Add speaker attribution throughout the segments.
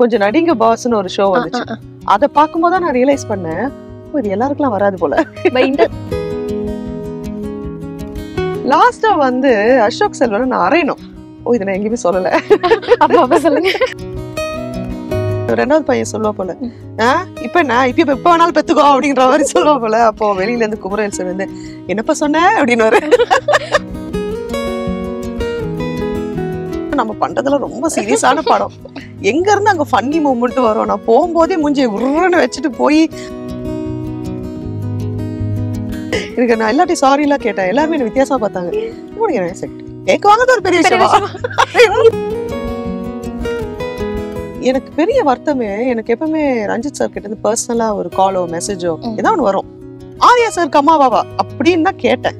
Speaker 1: கொஞ்சம் நடிங்க பாஸ்னு ஒரு ஷோ வந்துச்சு அதை பார்க்கும்போது நான் ரியலைஸ் பண்ணேன் இது எல்லாருக்குலாம் வராது போல லாஸ்டா வந்து அசோக் செல்வன் நான் அரையணும் ஓ இதை நான் எங்கேயுமே சொல்லல அப்பா சொல்லுங்க ரெண்டாவது பையன் சொல்லுவா போல இப்ப நான் இப்ப இப்ப வேணாலும் பெத்துக்கோ அப்படின்ற மாதிரி சொல்லுவா போல அப்போ வெளியில இருந்து குமரன் சார் வந்து என்னப்பா சொன்ன அப்படின்னு நம்ம பண்றதுல ரொம்ப சீரியஸான படம் எங்க இருந்து அங்க ஃபன்னி மூமெண்ட் வரும் நான் போகும்போதே மூஞ்சியை உருன்னு வச்சுட்டு போய் எனக்கு நான் எல்லாத்தையும் சாரி எல்லாம் கேட்டேன் எல்லாமே வித்தியாசமா பார்த்தாங்க செட் ஒரு பெரிய எனக்கு பெரிய வருத்தமே எனக்கு எப்பவுமே ரஞ்சித் சார் கிட்ட இருந்து பர்சனலா ஒரு காலோ மெசேஜோ ஏதாவது ஒன்று வரும் ஆரியா சார் அம்மாவாவா அப்படின்னு தான் கேட்டேன்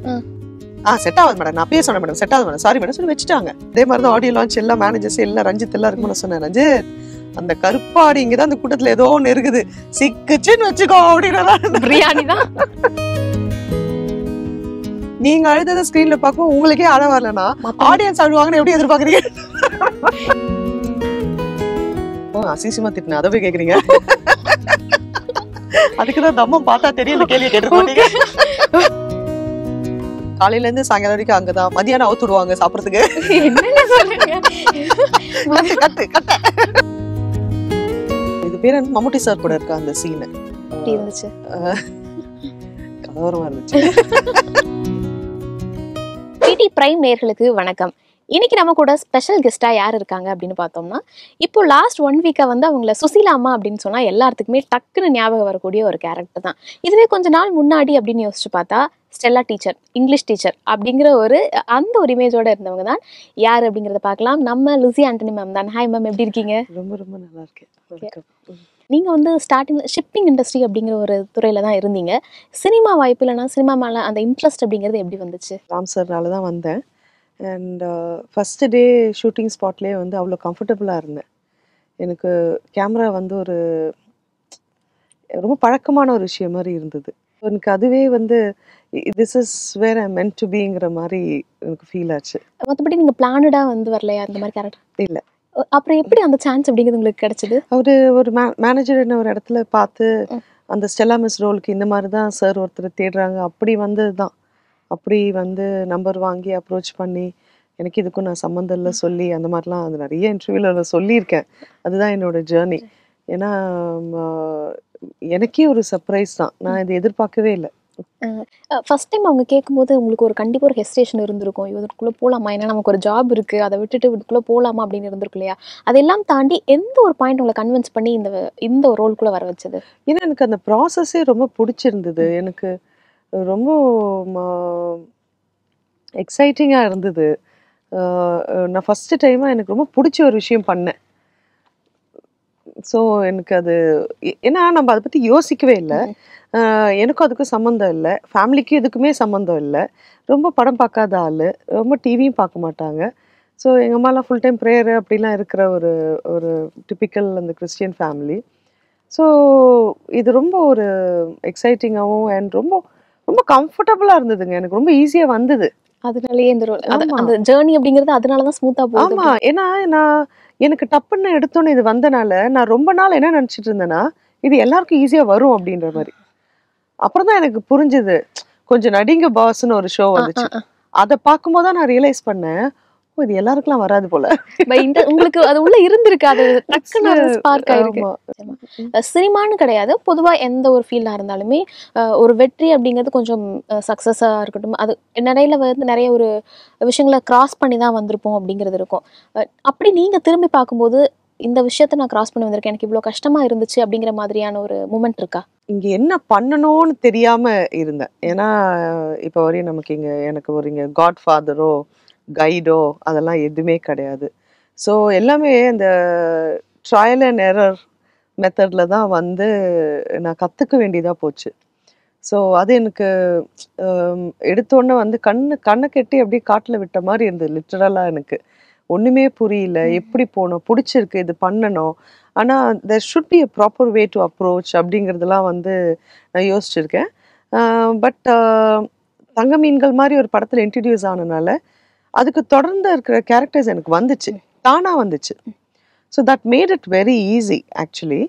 Speaker 1: ஆ செட் ஆகாது மேடம் நான் அப்பயே சொன்னேன் மேடம் செட் ஆகுது மேடம் சாரி மேடம் சொல்லி வச்சுட்டாங்க அதே மாதிரி தான் ஆடியோ லான்ச் எல்லாம் மேனேஜர்ஸ் எல்லாம் ரஞ்சித் எல்லாம் இருக்கும்னு சொன்னேன் ரஞ்சித் அந்த கருப்பாடி இங்கே தான் அந்த கூட்டத்தில் ஏதோ ஒன்று இருக்குது சிக்குச்சுன்னு வச்சுக்கோ அப்படின்னா பிரியாணி தான் நீங்க அழுதத ஸ்கிரீன்ல பார்க்கும் உங்களுக்கே அழ வரலனா ஆடியன்ஸ் அழுவாங்கன்னு எப்படி எதிர்பார்க்குறீங்க அசிசிமா திட்டின அதை போய் கேக்குறீங்க அதுக்குதான் தம்மம் பார்த்தா தெரியல கேள்வி கேட்டுருக்கோம் காலையில இருந்து சாயங்காலம் வரைக்கும் அங்கதான் மதியானம் அவுத்துடுவாங்க சாப்பிடுறதுக்கு இது பேர் மம்முட்டி சார் கூட இருக்கா அந்த சீன் இருந்துச்சு கலவரமா இருந்துச்சு டிடி பிரைம் நேர்களுக்கு
Speaker 2: வணக்கம் இன்னைக்கு நம்ம கூட ஸ்பெஷல் கெஸ்டா யார் இருக்காங்க அப்படின்னு பார்த்தோம்னா இப்போ லாஸ்ட் ஒன் வீக்கா வந்து அவங்கள சுசிலாமா அப்படின்னு சொன்னா எல்லாத்துக்குமே டக்குன்னு ஞாபகம் வரக்கூடிய ஒரு கேரக்டர் தான் இதுவே கொஞ்ச நாள் முன்னாடி அப்படின்னு யோசிச்சு பார்த்தா ஸ்டெல்லா டீச்சர் இங்கிலீஷ் டீச்சர் அப்படிங்கிற ஒரு அந்த ஒரு இமேஜோட இருந்தவங்க தான் யார் அப்படிங்கிறத பார்க்கலாம் நம்ம லுசி ஆண்டனி மேம் தான் ஹாய் மேம் எப்படி இருக்கீங்க ரொம்ப ரொம்ப நல்லா இருக்கேன் நீங்கள் வந்து ஸ்டார்டிங் ஷிப்பிங் இண்டஸ்ட்ரி அப்படிங்கிற ஒரு துறையில தான் இருந்தீங்க
Speaker 1: சினிமா வாய்ப்பு இல்லைன்னா சினிமா மேலே அந்த இன்ட்ரெஸ்ட் அப்படிங்கிறது எப்படி வந்துச்சு ராம் சார்னால தான் வந்தேன் அண்ட் ஃபர்ஸ்ட் டே ஷூட்டிங் ஸ்பாட்லேயே வந்து அவ்வளோ கம்ஃபர்டபுளாக இருந்தேன் எனக்கு கேமரா வந்து ஒரு ரொம்ப பழக்கமான ஒரு விஷயம் மாதிரி இருந்தது எனக்கு அதுவே வந்து this is where I meant to பீங்கிற மாதிரி எனக்கு ஃபீல் ஆச்சு
Speaker 2: மற்றபடி நீங்கள் பிளானடாக வந்து வரலையா அந்த மாதிரி கேரக்டர் இல்லை அப்புறம் எப்படி அந்த சான்ஸ் அப்படிங்கிறது உங்களுக்கு கிடைச்சது
Speaker 1: ஒரு ஒரு மேனேஜர் என்ன ஒரு இடத்துல பார்த்து அந்த ஸ்டெல்லா மிஸ் ரோலுக்கு இந்த மாதிரி தான் சார் ஒருத்தர் தேடுறாங்க அப்படி வந்தது தான் அப்படி வந்து நம்பர் வாங்கி அப்ரோச் பண்ணி எனக்கு இதுக்கும் நான் சம்மந்தம் இல்லை சொல்லி அந்த மாதிரிலாம் அது நிறைய இன்டர்வியூவில் சொல்லியிருக்கேன் அதுதான் என்னோட ஜேர்னி ஏன்னா எனக்கே ஒரு சர்ப்ரைஸ் தான் நான் இதை எதிர்பார்க்கவே இல்லை
Speaker 2: ஃபஸ்ட் டைம் அவங்க கேட்கும்போது உங்களுக்கு ஒரு கண்டிப்பாக ஒரு ஹெஸ்டேஷன் இருந்திருக்கும் இதற்குள்ளே போகலாமா ஏன்னா நமக்கு ஒரு ஜாப் இருக்குது அதை விட்டுட்டு இதுக்குள்ளே போகலாமா அப்படின்னு இருந்திருக்கு இல்லையா அதெல்லாம் தாண்டி எந்த ஒரு பாயிண்ட் உங்களை
Speaker 1: கன்வின்ஸ் பண்ணி இந்த இந்த ஒரு ரோல்குள்ளே வர வச்சது ஏன்னா எனக்கு அந்த ப்ராசஸே ரொம்ப பிடிச்சிருந்தது எனக்கு ரொம்ப எக்ஸைட்டிங்காக இருந்தது நான் ஃபஸ்ட்டு டைமாக எனக்கு ரொம்ப பிடிச்ச ஒரு விஷயம் பண்ணேன் ஸோ எனக்கு அது ஏன்னா நம்ம அதை பற்றி யோசிக்கவே இல்லை எனக்கும் அதுக்கும் சம்மந்தம் இல்லை ஃபேமிலிக்கும் இதுக்குமே சம்மந்தம் இல்லை ரொம்ப படம் பார்க்காத ஆள் ரொம்ப டிவியும் பார்க்க மாட்டாங்க ஸோ எங்கள் அம்மாலாம் ஃபுல் டைம் ப்ரேயர் அப்படிலாம் இருக்கிற ஒரு ஒரு டிப்பிக்கல் அந்த கிறிஸ்டியன் ஃபேமிலி ஸோ இது ரொம்ப ஒரு எக்ஸைட்டிங்காகவும் அண்ட் ரொம்ப ரொம்ப கம்ஃபர்டபுளாக இருந்ததுங்க எனக்கு ரொம்ப ஈஸியாக வந்தது அதனாலேயே இந்த அந்த ஜேர்னி அப்படிங்கிறது அதனால தான் ஸ்மூத்தாக போகும் ஆமாம் ஏன்னா நான் எனக்கு டப்புன்னு எடுத்தோன்னு இது வந்தனால நான் ரொம்ப நாள் என்ன நினச்சிட்டு இருந்தேன்னா இது எல்லாருக்கும் ஈஸியாக வரும் அப்படின்ற மாதிரி அப்புறம் தான் எனக்கு புரிஞ்சுது கொஞ்சம் நடிங்க பாஸ்ன்னு ஒரு ஷோ வந்துச்சு அதை பார்க்கும்போது தான் நான் ரியலைஸ் பண்ணேன் இது எல்லாருக்குலாம் வராது போல உங்களுக்கு அது உள்ள இருந்திருக்கு அது டக்குன்னு ஸ்பார்க்
Speaker 2: சினிமான்னு கிடையாது பொதுவா எந்த ஒரு ஃபீல்டா இருந்தாலுமே ஒரு வெற்றி அப்படிங்கிறது கொஞ்சம் சக்சஸா இருக்கட்டும் அது நிறையில வந்து நிறைய ஒரு விஷயங்களை கிராஸ் பண்ணி தான் வந்திருப்போம் அப்படிங்கிறது இருக்கும் அப்படி நீங்க திரும்பி பார்க்கும்போது இந்த விஷயத்த நான் கிராஸ் பண்ணி வந்திருக்கேன் எனக்கு இவ்வளோ கஷ்டமா இருந்துச்சு அப்படிங்கிற மாதிரியான ஒரு மூமெண்ட் இருக்கா
Speaker 1: இங்க என்ன பண்ணணும்னு தெரியாம இருந்தேன் ஏன்னா இப்போ வரையும் நமக்கு இங்க எனக்கு ஒரு இங்க காட் ஃபாதரோ கைடோ அதெல்லாம் எதுவுமே கிடையாது ஸோ எல்லாமே இந்த ட்ரையல் அண்ட் எரர் மெத்தடில் தான் வந்து நான் கற்றுக்க வேண்டியதாக போச்சு ஸோ அது எனக்கு எடுத்தோடனே வந்து கண் கண்ணை கெட்டி அப்படியே காட்டில் விட்ட மாதிரி இருந்தது லிட்டரலாக எனக்கு ஒன்றுமே புரியல எப்படி போகணும் பிடிச்சிருக்கு இது பண்ணணும் ஆனால் the should be a proper way to approach அப்படிங்கிறதுலாம் வந்து நான் யோசிச்சிருக்கேன் பட் தங்க மீன்கள் மாதிரி ஒரு படத்தில் இன்ட்ரடியூஸ் ஆனதுனால அதுக்கு தொடர்ந்து இருக்கிற கேரக்டர்ஸ் எனக்கு வந்துச்சு தானாக வந்துச்சு so that made it very easy actually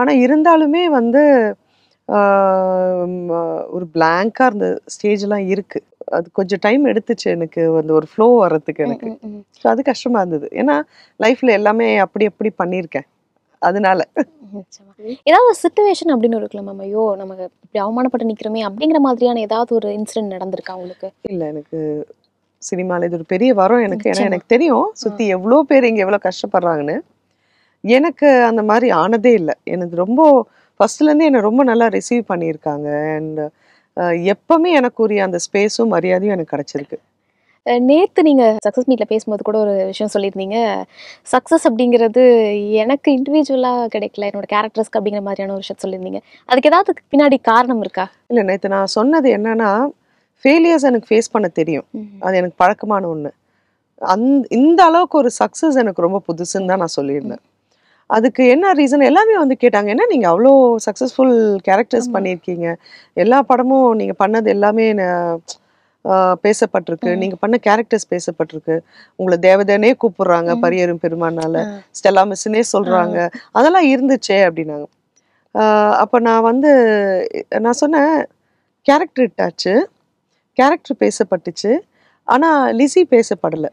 Speaker 1: ஆனால் இருந்தாலுமே வந்து ஒரு பிளாங்காக இருந்த ஸ்டேஜ்லாம் இருக்குது அது கொஞ்சம் டைம் எடுத்துச்சு எனக்கு வந்து ஒரு ஃப்ளோ வர்றதுக்கு எனக்கு ஸோ அது கஷ்டமாக இருந்தது ஏன்னா லைஃப்பில் எல்லாமே அப்படி அப்படி பண்ணியிருக்கேன் அதனால ஏதாவது சுச்சுவேஷன் அப்படின்னு இருக்குல்ல ஐயோ நம்ம இப்படி அவமானப்பட்டு
Speaker 2: நிற்கிறோமே அப்படிங்கிற மாதிரியான ஏதாவது ஒரு இன்சிடென்ட் நடந்திருக்கா உங்களுக்கு
Speaker 1: இல்ல எனக்கு சினிமாவில் இது ஒரு பெரிய வரம் எனக்கு ஏன்னா எனக்கு தெரியும் சுற்றி எவ்வளோ பேர் இங்கே எவ்வளோ கஷ்டப்படுறாங்கன்னு எனக்கு அந்த மாதிரி ஆனதே இல்லை எனக்கு ரொம்ப ஃபர்ஸ்ட்லேருந்து என்னை ரொம்ப நல்லா ரிசீவ் பண்ணியிருக்காங்க அண்ட் எப்பவுமே எனக்குரிய அந்த ஸ்பேஸும் மரியாதையும் எனக்கு கிடச்சிருக்கு நேற்று
Speaker 2: நீங்கள் சக்ஸஸ் மீட்டில் பேசும்போது கூட ஒரு விஷயம் சொல்லியிருந்தீங்க சக்ஸஸ் அப்படிங்கிறது எனக்கு இண்டிவிஜுவலாக கிடைக்கல என்னோட கேரக்டர்ஸ்க்கு அப்படிங்கிற மாதிரியான ஒரு விஷயம் சொல்லியிருந்தீங்க அதுக்கு ஏதாவது பின்னாடி காரணம் இருக்கா இல்லை
Speaker 1: நேற்று நான் சொன்னது என்னன்னா ஃபெயிலியர்ஸ் எனக்கு ஃபேஸ் பண்ண தெரியும் அது எனக்கு பழக்கமான ஒன்று அந் இந்த அளவுக்கு ஒரு சக்ஸஸ் எனக்கு ரொம்ப புதுசுன்னு தான் நான் சொல்லியிருந்தேன் அதுக்கு என்ன ரீசன் எல்லாமே வந்து கேட்டாங்க ஏன்னா நீங்கள் அவ்வளோ சக்ஸஸ்ஃபுல் கேரக்டர்ஸ் பண்ணியிருக்கீங்க எல்லா படமும் நீங்கள் பண்ணது எல்லாமே பேசப்பட்டிருக்கு நீங்கள் பண்ண கேரக்டர்ஸ் பேசப்பட்டிருக்கு உங்களை தேவதனே கூப்பிடுறாங்க பரியரும் பெருமானால ஸ்டெல்லா மிஸ்னே சொல்கிறாங்க அதெல்லாம் இருந்துச்சே அப்படின்னாங்க அப்போ நான் வந்து நான் சொன்னேன் கேரக்டர் இட்டாச்சு கேரக்டர் பேசப்பட்டுச்சு ஆனால் லிசி பேசப்படலை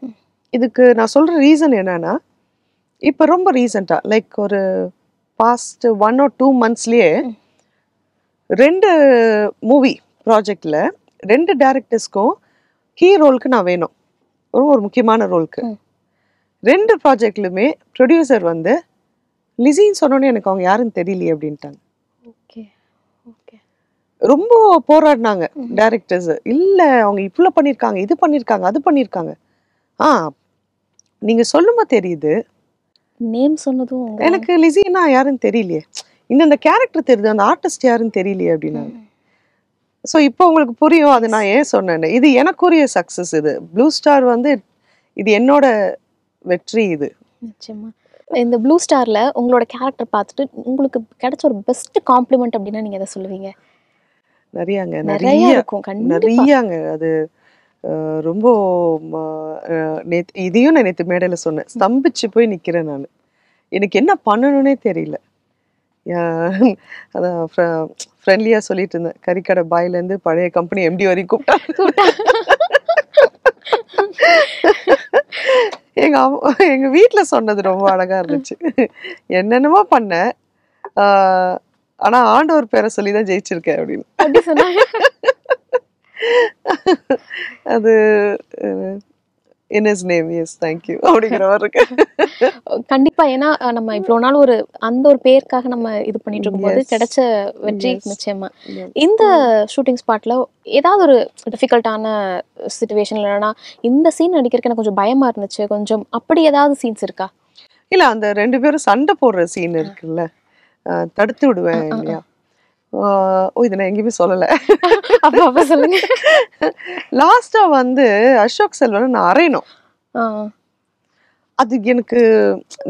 Speaker 1: இதுக்கு நான் சொல்கிற ரீசன் என்னென்னா இப்போ ரொம்ப ரீசண்டாக லைக் ஒரு பாஸ்ட் ஒன் ஆர் டூ மந்த்ஸ்லேயே ரெண்டு மூவி ப்ராஜெக்டில் ரெண்டு டேரக்டர்ஸ்க்கும் கீ ரோலுக்கு நான் வேணும் ரொம்ப ஒரு முக்கியமான ரோலுக்கு ரெண்டு ப்ராஜெக்ட்லையுமே ப்ரொடியூசர் வந்து லிசின்னு சொன்னோன்னே எனக்கு அவங்க யாருன்னு தெரியலையே அப்படின்ட்டாங்க ரொம்ப போராடினாங்க டேரக்டர்ஸ் இல்லை அவங்க இவ்வளோ பண்ணியிருக்காங்க இது பண்ணியிருக்காங்க அது பண்ணியிருக்காங்க ஆ நீங்கள் சொல்லுமா தெரியுது
Speaker 2: நேம் சொன்னதும் எனக்கு
Speaker 1: லிசின்னா யாருன்னு தெரியலையே இந்த அந்த கேரக்டர் தெரியுது அந்த ஆர்டிஸ்ட் யாருன்னு தெரியலையே அப்படின்னாங்க ஸோ இப்போ உங்களுக்கு புரியும் அது நான் ஏன் சொன்னேன்னு இது எனக்குரிய சக்ஸஸ் இது ப்ளூ ஸ்டார் வந்து இது என்னோட வெற்றி இது நிச்சயமா இந்த ப்ளூ ஸ்டாரில் உங்களோட
Speaker 2: கேரக்டர் பார்த்துட்டு உங்களுக்கு கிடைச்ச ஒரு பெஸ்ட் காம்ப்ளிமெண்ட் அப்படின்னா நீங்கள் அதை சொல்லுவீங்க
Speaker 1: நிறையாங்க நிறைய இருக்கும் நிறையாங்க அது ரொம்ப நேத்து இதையும் நான் நேற்று மேடையில சொன்னேன் ஸ்தம்பிச்சு போய் நிக்கிறேன் நான் எனக்கு என்ன பண்ணணும்னே தெரியல அதான் ஃப்ரெண்ட்லியாக சொல்லிட்டு இருந்தேன் கறிக்கடை இருந்து பழைய கம்பெனி எம்டி வரைக்கும் எங்க அம்மா எங்க வீட்டில் சொன்னது ரொம்ப அழகா இருந்துச்சு என்னென்னமோ பண்ணேன் ஆனா ஆண்டவர் பேரை சொல்லி தான் ஜெயிச்சிருக்கேன் அப்படின்னு அது in is name as thank you அப்படிங்கிற மாதிரி இருக்கு
Speaker 2: கண்டிப்பா ஏன்னா நம்ம இவ்வளவு நாள் ஒரு அந்த ஒரு பேருக்காக நம்ம இது பண்ணிட்டு இருக்கும்போது கிடைச்ச வெற்றி நிச்சயமா இந்த ஷூட்டிங் ஸ்பாட்ல ஏதாவது ஒரு டிஃபிகல்ட்டான சுச்சுவேஷன் இல்லைன்னா இந்த சீன் நடிக்கிறதுக்கு எனக்கு கொஞ்சம் பயமா இருந்துச்சு கொஞ்சம் அப்படி ஏதாவது சீன்ஸ் இருக்கா
Speaker 1: இல்ல அந்த ரெண்டு பேரும் சண்டை போடுற சீன் இருக்குல்ல தடுத்து விடுவேன் இல்லையா ஓ இதை நான் எங்கேயுமே சொல்லலை அப்பா சொல்லுங்க லாஸ்ட்டாக வந்து அசோக் செல்வன் நான் அரையணும் அது எனக்கு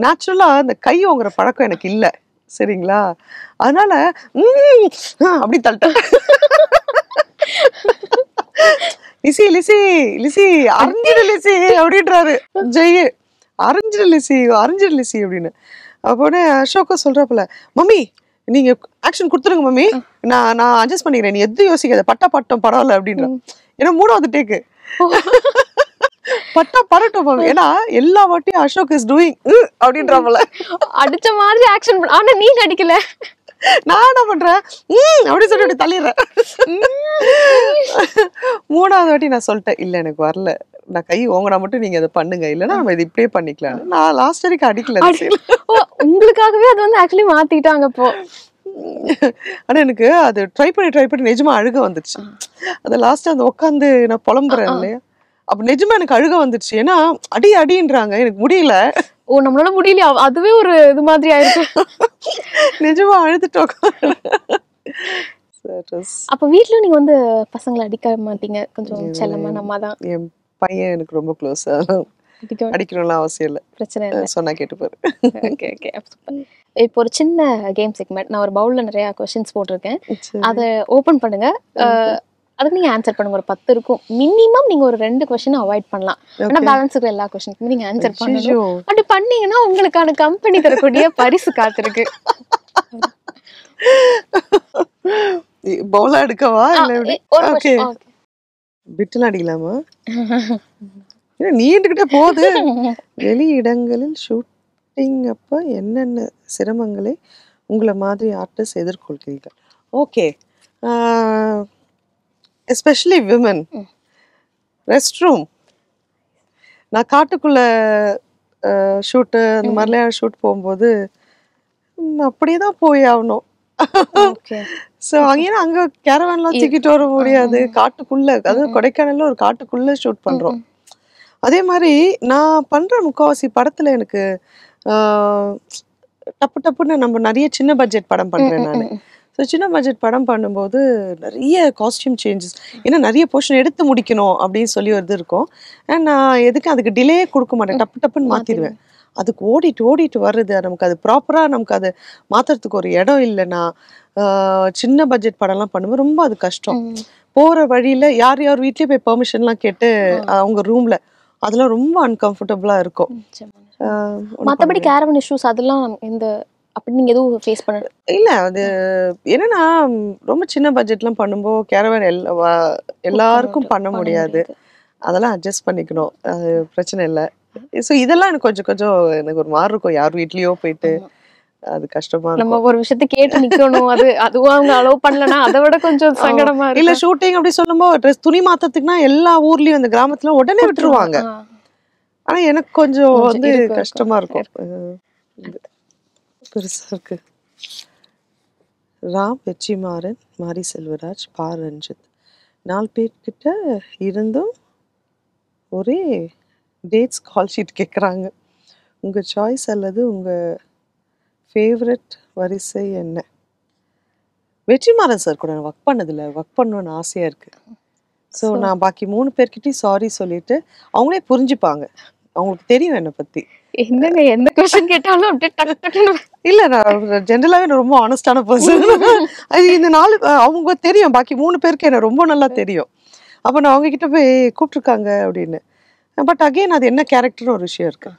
Speaker 1: நேச்சுரலாக அந்த கை ஓங்குற பழக்கம் எனக்கு இல்லை சரிங்களா அதனால அப்படி தள்ளிட்டேன் லிசி லிசி லிசி அறிஞ்சிடு லிசி அப்படின்றாரு ஜெய் அறிஞ்சிடு லிசி அறிஞ்சிடு லிசி அப்படின்னு அப்போனே அசோக்கா சொல்கிறாப்புல மம்மி நீங்கள் ஆக்ஷன் கொடுத்துருங்க மம்மி நான் நான் அட்ஜஸ்ட் பண்ணிக்கிறேன் நீ எதுவும் யோசிக்காத பட்டா பட்டம் பரவாயில்ல அப்படின்ற ஏன்னா மூணாவது டேக்கு பட்டா பரட்டும் ஏன்னா எல்லா வாட்டியும் அசோக் இஸ் டூயிங் அப்படின்ற போல அடிச்ச மாதிரி ஆக்ஷன் பண்ண ஆனால் நீங்கள் அடிக்கல நான் என்ன பண்றேன் அப்படின்னு சொல்லிட்டு தள்ளிடுறேன் மூணாவது வாட்டி நான் சொல்லிட்டேன் இல்லை எனக்கு வரல நான் கை ஓங்கினா மட்டும் நீங்க அதை பண்ணுங்க இல்லைன்னா நம்ம இது இப்படியே பண்ணிக்கலாம் நான் லாஸ்ட் வரைக்கும் அடிக்கல
Speaker 2: உங்களுக்காகவே அது வந்து ஆக்சுவலி மாத்திட்டாங்க இப்போ
Speaker 1: ஆனா எனக்கு அது ட்ரை பண்ணி ட்ரை பண்ணி நிஜமா அழுக வந்துச்சு அது லாஸ்ட் அந்த உட்காந்து நான் புலம்புறேன் இல்லையா அப்ப நிஜமா எனக்கு அழுக வந்துச்சு ஏன்னா அடி அடின்றாங்க எனக்கு முடியல ஓ நம்மளால முடியலையா அதுவே ஒரு இது மாதிரி ஆயிருக்கு நிஜமா அழுதுட்டோம் அப்ப வீட்டுல
Speaker 2: நீங்க வந்து பசங்களை அடிக்க மாட்டீங்க கொஞ்சம் செல்லமா நம்ம தான் என்
Speaker 1: பையன் எனக்கு ரொம்ப க்ளோஸ் அடிக்கணும்லாம் அவசியம் இல்லை பிரச்சனை இல்லை சொன்னா கேட்டுப்பாரு ஓகே
Speaker 2: ஓகே இப்போ ஒரு சின்ன கேம் செக்மெண்ட் நான் ஒரு பவுல்ல நிறைய கொஸ்டின்ஸ் போட்டிருக்கேன் அதை ஓப்பன் பண்ணுங்க அதுக்கு நீங்க ஆன்சர் பண்ணுங்க ஒரு பத்து இருக்கும் மினிமம் நீங்க ஒரு ரெண்டு கொஸ்டின் அவாய்ட் பண்ணலாம் ஆனா பேலன்ஸ் இருக்கிற எல்லா கொஸ்டினுக்கும் நீங்க ஆன்சர் பண்ணணும் அப்படி பண்ணீங்கன்னா உங்களுக்கான கம்பெனி தரக்கூடிய பரிசு
Speaker 1: காத்திருக்கு பவுலா எடுக்கவா இல்ல ஓகே பிட்டுல அடிக்கலாமா நீண்டுகிட்டே போகுது வெளி இடங்களில் ஷூட்டிங் அப்ப என்னென்ன சிரமங்களை உங்களை மாதிரி ஆர்டிஸ்ட் எதிர்கொள்கிறீர்கள் okay especially women rest room நான் காட்டுக்குள்ள ஷூட்டு அந்த மாதிரிலாம் ஷூட் போகும்போது அப்படியே தான் போய் ஆகணும் ஸோ அங்கேயும் அங்கே கேரவன்லாம் தூக்கிட்டு வர முடியாது காட்டுக்குள்ள அதாவது கொடைக்கானல்ல ஒரு காட்டுக்குள்ள ஷூட் பண்றோம் அதே மாதிரி நான் பண்ணுற முக்கால்வாசி படத்தில் எனக்கு டப்பு டப்புன்னு நம்ம நிறைய சின்ன பட்ஜெட் படம் பண்ணுறேன் நான் ஸோ சின்ன பட்ஜெட் படம் பண்ணும்போது நிறைய காஸ்டியூம் சேஞ்சஸ் ஏன்னா நிறைய போர்ஷன் எடுத்து முடிக்கணும் அப்படின்னு சொல்லி வருது இருக்கும் அண்ட் நான் எதுக்கு அதுக்கு டிலே கொடுக்க மாட்டேன் டப்பு டப்புன்னு மாற்றிடுவேன் அதுக்கு ஓடிட்டு ஓடிட்டு வருது நமக்கு அது ப்ராப்பராக நமக்கு அது மாற்றுறதுக்கு ஒரு இடம் இல்லைன்னா சின்ன பட்ஜெட் படம்லாம் பண்ணும்போது ரொம்ப அது கஷ்டம் போகிற வழியில் யார் யார் வீட்லேயும் போய் பெர்மிஷன்லாம் கேட்டு அவங்க ரூமில் அதெல்லாம் ரொம்ப அன்கம்ஃபர்டபுளாக இருக்கும் மற்றபடி கேரவன்
Speaker 2: இஷ்யூஸ் அதெல்லாம் இந்த
Speaker 1: அப்படி நீங்கள் எதுவும் ஃபேஸ் பண்ண இல்லை அது என்னன்னா ரொம்ப சின்ன பட்ஜெட்லாம் பண்ணும்போது கேரவன் எல்லா எல்லாருக்கும் பண்ண முடியாது அதெல்லாம் அட்ஜஸ்ட் பண்ணிக்கணும் அது பிரச்சனை இல்லை ஸோ இதெல்லாம் எனக்கு கொஞ்சம் கொஞ்சம் எனக்கு ஒரு மாதிரி இருக்கும் யார் வீட்லேயோ போயிட்டு அது கஷ்டமா நம்ம ஒரு விஷயத்த கேட்டு நிக்கணும் அது அதுவும் அவங்க அலோவ் பண்ணலனா அதை விட கொஞ்சம் சங்கடமா இல்ல ஷூட்டிங் அப்படி சொல்லும்போது ட்ரெஸ் துணி மாத்தத்துக்குனா எல்லா ஊர்லயும் அந்த கிராமத்துல உடனே விட்டுருவாங்க ஆனா எனக்கு கொஞ்சம் வந்து கஷ்டமா இருக்கும் பெருசா இருக்கு ராம் வெற்றிமாறன் மாரி செல்வராஜ் பா ரஞ்சித் நாலு பேர்கிட்ட இருந்தும் ஒரே டேட் ஸ்கால்ஷீட் கேட்குறாங்க உங்கள் சாய்ஸ் அல்லது உங்கள் ஃபேவரட் வரிசை என்ன வெற்றிமாறன் சார் கூட நான் ஒர்க் பண்ணதில்ல ஒர்க் பண்ணணும்னு ஆசையாக இருக்குது ஸோ நான் பாக்கி மூணு பேர்கிட்டையும் சாரி சொல்லிட்டு அவங்களே புரிஞ்சுப்பாங்க அவங்களுக்கு தெரியும் என்னை பற்றி என்னங்க எந்த கொஸ்டின் கேட்டாலும் அப்படியே இல்ல நான் ஜென்ரலாவே ரொம்ப ஆனஸ்டான பர்சன் அது இந்த நாலு அவங்க தெரியும் பாக்கி மூணு பேருக்கு என்ன ரொம்ப நல்லா தெரியும் அப்போ நான் அவங்க கிட்ட போய் கூப்பிட்டுருக்காங்க அப்படின்னு பட் அகைன் அது என்ன கேரக்டர்னு ஒரு விஷயம் இருக்கு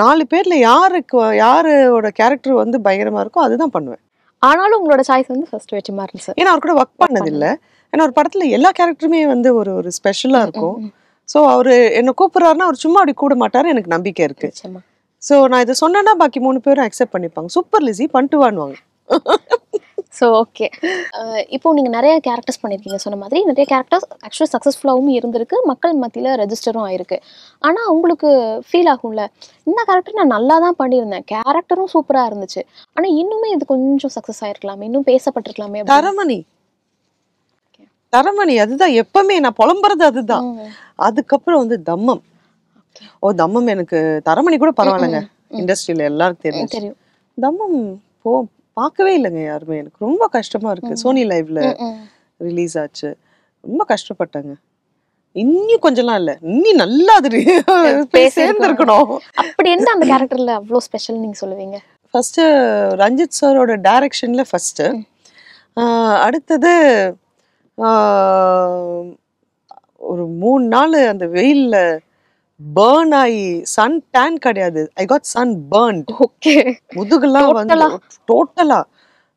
Speaker 1: நாலு பேர்ல யாருக்கு யாரோட கேரக்டர் வந்து பயங்கரமா இருக்கோ அதுதான் பண்ணுவேன் ஆனாலும் உங்களோட சாய்ஸ் வந்து ஃபர்ஸ்ட் வெற்றிமா சார் ஏன்னா அவர் கூட ஒர்க் பண்ணதில்லை ஏன்னா ஒரு படத்துல எல்லா கேரக்டருமே வந்து ஒரு ஒரு ஸ்பெஷலா இருக்கும் ஸோ அவர் என்னை கூப்பிடுறாருன்னா அவர் சும்மா அப்படி கூட மாட்டாரு எனக்கு நம்பிக்கை இருக்கு ஸோ நான் இதை சொன்னேன்னா பாக்கி மூணு பேரும் அக்செப்ட் பண்ணிப்பாங்க சூப்பர் லிசி பண்ணிட்டு வான்வாங்க
Speaker 2: ஸோ ஓகே uh, இப்போ நீங்கள் நிறைய கேரக்டர்ஸ் பண்ணியிருக்கீங்க சொன்ன மாதிரி நிறைய கேரக்டர்ஸ் ஆக்சுவலி சக்ஸஸ்ஃபுல்லாகவும் இருந்திருக்கு மக்கள் மத்தியில் ரெஜிஸ்டரும் ஆயிருக்கு ஆனால் உங்களுக்கு ஃபீல் ஆகும்ல இந்த கேரக்டர் நான் நல்லா தான் பண்ணியிருந்தேன் கேரக்டரும் சூப்பராக இருந்துச்சு ஆனால் இன்னுமே இது கொஞ்சம் சக்ஸஸ் ஆயிருக்கலாமே இன்னும் பேசப்பட்டிருக்கலாமே தரமணி
Speaker 1: தரமணி அதுதான் எப்பவுமே நான் புலம்புறது அதுதான் அதுக்கப்புறம் வந்து தம்மம் ஓ தம்மம் எனக்கு தரமணி கூட பரவாயில்லைங்க இண்டஸ்ட்ரியில எல்லாருக்கும் தெரியும் தம்மம் போ பார்க்கவே இல்லைங்க யாருமே எனக்கு ரொம்ப கஷ்டமா இருக்கு சோனி லைவ்ல ரிலீஸ் ஆச்சு ரொம்ப கஷ்டப்பட்டேங்க இன்னும் கொஞ்சம்லாம் இல்ல இன்னும் நல்லா அது சேர்ந்துருக்கணும் அப்படி
Speaker 2: என்ன அந்த கேரக்டர்ல அவ்வளோ ஸ்பெஷல் நீங்க சொல்லுவீங்க
Speaker 1: ஃபர்ஸ்ட் ரஞ்சித் சாரோட டைரக்ஷன்ல ஃபர்ஸ்ட் அடுத்தது ஒரு மூணு நாள் அந்த வெயிலில் பேர்ன் ஆகி சன் டேன் கிடையாது I got sunburn okay முதுகுலாம் வந்து டோட்டலா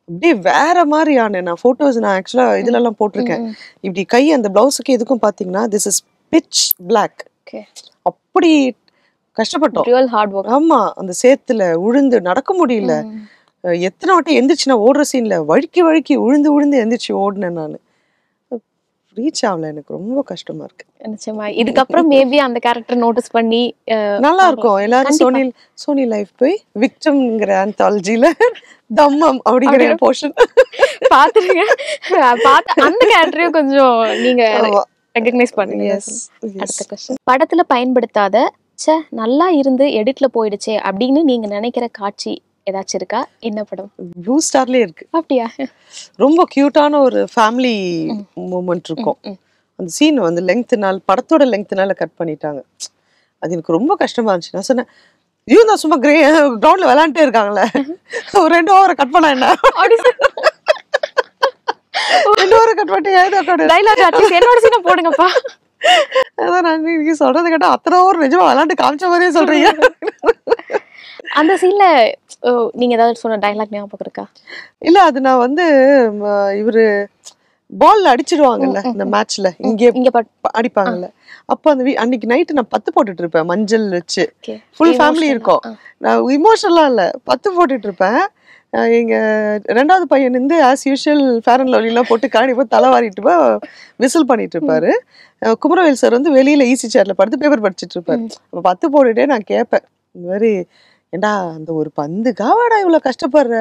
Speaker 1: அப்படியே வேற மாதிரி ஆனேன் நான் போட்டோஸ் நான் இதுல எல்லாம் போட்டிருக்கேன் இப்படி கை அந்த பிளவுஸுக்கு எதுக்கும் பாத்தீங்கன்னா திஸ் இஸ் பிச் பிளாக் அப்படி கஷ்டப்பட்டோம் ரியல் ஹார்ட் ஒர்க் அந்த சேத்துல உழுந்து நடக்க முடியல எத்தனை வாட்டி எந்திரிச்சு நான் ஓடுற சீன்ல வழுக்கி வழுக்கி உழுந்து உழுந்து எந்திரிச்சு ஓடுனேன் நான் ரீச் ஆகல எனக்கு ரொம்ப கஷ்டமா இருக்கு
Speaker 2: நிச்சயமா இதுக்கப்புறம் மேபி அந்த கேரக்டர் நோட்டீஸ் பண்ணி நல்லா இருக்கும் எல்லாரும் சோனி
Speaker 1: சோனி லைஃப் போய் விக்டம்ங்கிற அந்தாலஜில தம்மம் அப்படிங்கிற போர்ஷன்
Speaker 2: பாத்துருங்க பார்த்து அந்த கேரக்டரையும் கொஞ்சம் நீங்க ரெகக்னைஸ் பண்ணுங்க அடுத்த கொஸ்டின் படத்துல பயன்படுத்தாத ச்சே நல்லா இருந்து எடிட்ல போயிடுச்சே அப்படின்னு நீங்க நினைக்கிற காட்சி ஏதாச்சும் இருக்கா
Speaker 1: என்ன படம் ப்ளூ ஸ்டார்லயே இருக்கு அப்படியா ரொம்ப கியூட்டான ஒரு ஃபேமிலி மூமெண்ட் இருக்கும் அந்த சீன் வந்து லெங்க்த்னால படத்தோட லெங்க்த்னால கட் பண்ணிட்டாங்க அது எனக்கு ரொம்ப கஷ்டமா இருந்துச்சு நான் சொன்னேன் இவன் தான் சும்மா கிரே கிரவுண்ட்ல விளையாண்டே இருக்காங்களே ஒரு ரெண்டு ஓவரை கட் பண்ணா என்ன ரெண்டு ஓவரை கட் பண்ணிட்டு டைலாக் போடுங்கப்பா அதான் நீங்க சொல்றது கேட்டா அத்தனை ஓவர் நிஜமா விளையாண்டு காமிச்ச மாதிரியே சொல்றீங்க அந்த சீன்ல நீங்க ஏதாவது
Speaker 2: சொன்ன டைலாக் ஞாபகம் இருக்கா
Speaker 1: இல்ல அது நான் வந்து இவரு பால் அடிச்சிடுவாங்கல்ல இந்த மேட்ச்ல இங்க இங்க அடிப்பாங்கல்ல அப்ப அந்த அன்னைக்கு நைட்டு நான் பத்து போட்டுட்டு இருப்பேன் மஞ்சள் வச்சு ஃபுல் ஃபேமிலி இருக்கும் நான் இமோஷனலா இல்ல பத்து போட்டுட்டு இருப்பேன் எங்க ரெண்டாவது பையன் இருந்து ஆஸ் யூஷுவல் ஃபேர் அண்ட் லவ்லிலாம் போட்டு காணி போய் தலைவாரிட்டு போய் விசில் பண்ணிட்டு இருப்பாரு குமரவேல் சார் வந்து வெளியில ஈசி சேர்ல படுத்து பேப்பர் படிச்சுட்டு இருப்பாரு பத்து போட்டுட்டே நான் கேட்பேன் இந்த மாதிரி ஏண்டா அந்த ஒரு பந்துக்காவாடா இவ்வளோ கஷ்டப்படுற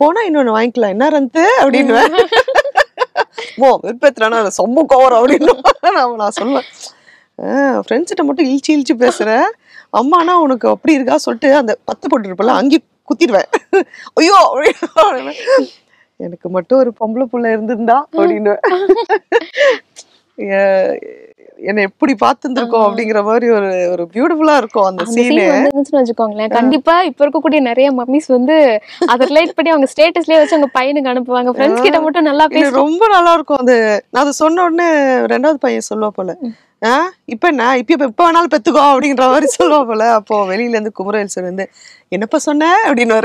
Speaker 1: போனால் இன்னொன்னு வாங்கிக்கலாம் என்ன ரந்து அப்படின்னு ஓ விற்பத்தினா சொம்ப கோவரம் அப்படின்னு நான் சொல்லுவேன் ஃப்ரெண்ட்ஸ்கிட்ட மட்டும் இழிச்சு இழிச்சு பேசுகிறேன் அம்மானா உனக்கு அப்படி இருக்கா சொல்லிட்டு அந்த பத்து இருப்பல அங்கேயும் குத்திடுவேன் ஐயோ அப்படின்னு எனக்கு மட்டும் ஒரு பொம்பளை புள்ள இருந்திருந்தா அப்படின்னு என்ன எப்படி பார்த்துருந்துருக்கோம் அப்படிங்கிற மாதிரி ஒரு ஒரு பியூட்டிஃபுல்லா இருக்கும் அந்த சீன்
Speaker 2: வச்சுக்கோங்களேன் கண்டிப்பா இப்ப இருக்கக்கூடிய நிறைய மம்மிஸ் வந்து அதை ரிலேட் பண்ணி அவங்க ஸ்டேட்டஸ்லயே வச்சு அவங்க பையனுக்கு அனுப்புவாங்க ஃப்ரெண்ட்ஸ் கிட்ட மட்டும் நல்லா பேசி ரொம்ப
Speaker 1: நல்லா இருக்கும் அது நான் அதை சொன்ன உடனே ரெண்டாவது பையன் சொல்லுவா போல இப்ப என்ன இப்ப இப்ப வேணாலும் பெத்துக்கோ அப்படின்ற மாதிரி சொல்லுவா போல அப்போ வெளியில இருந்து குமரவேல் சார் வந்து என்னப்பா சொன்ன அப்படின்னு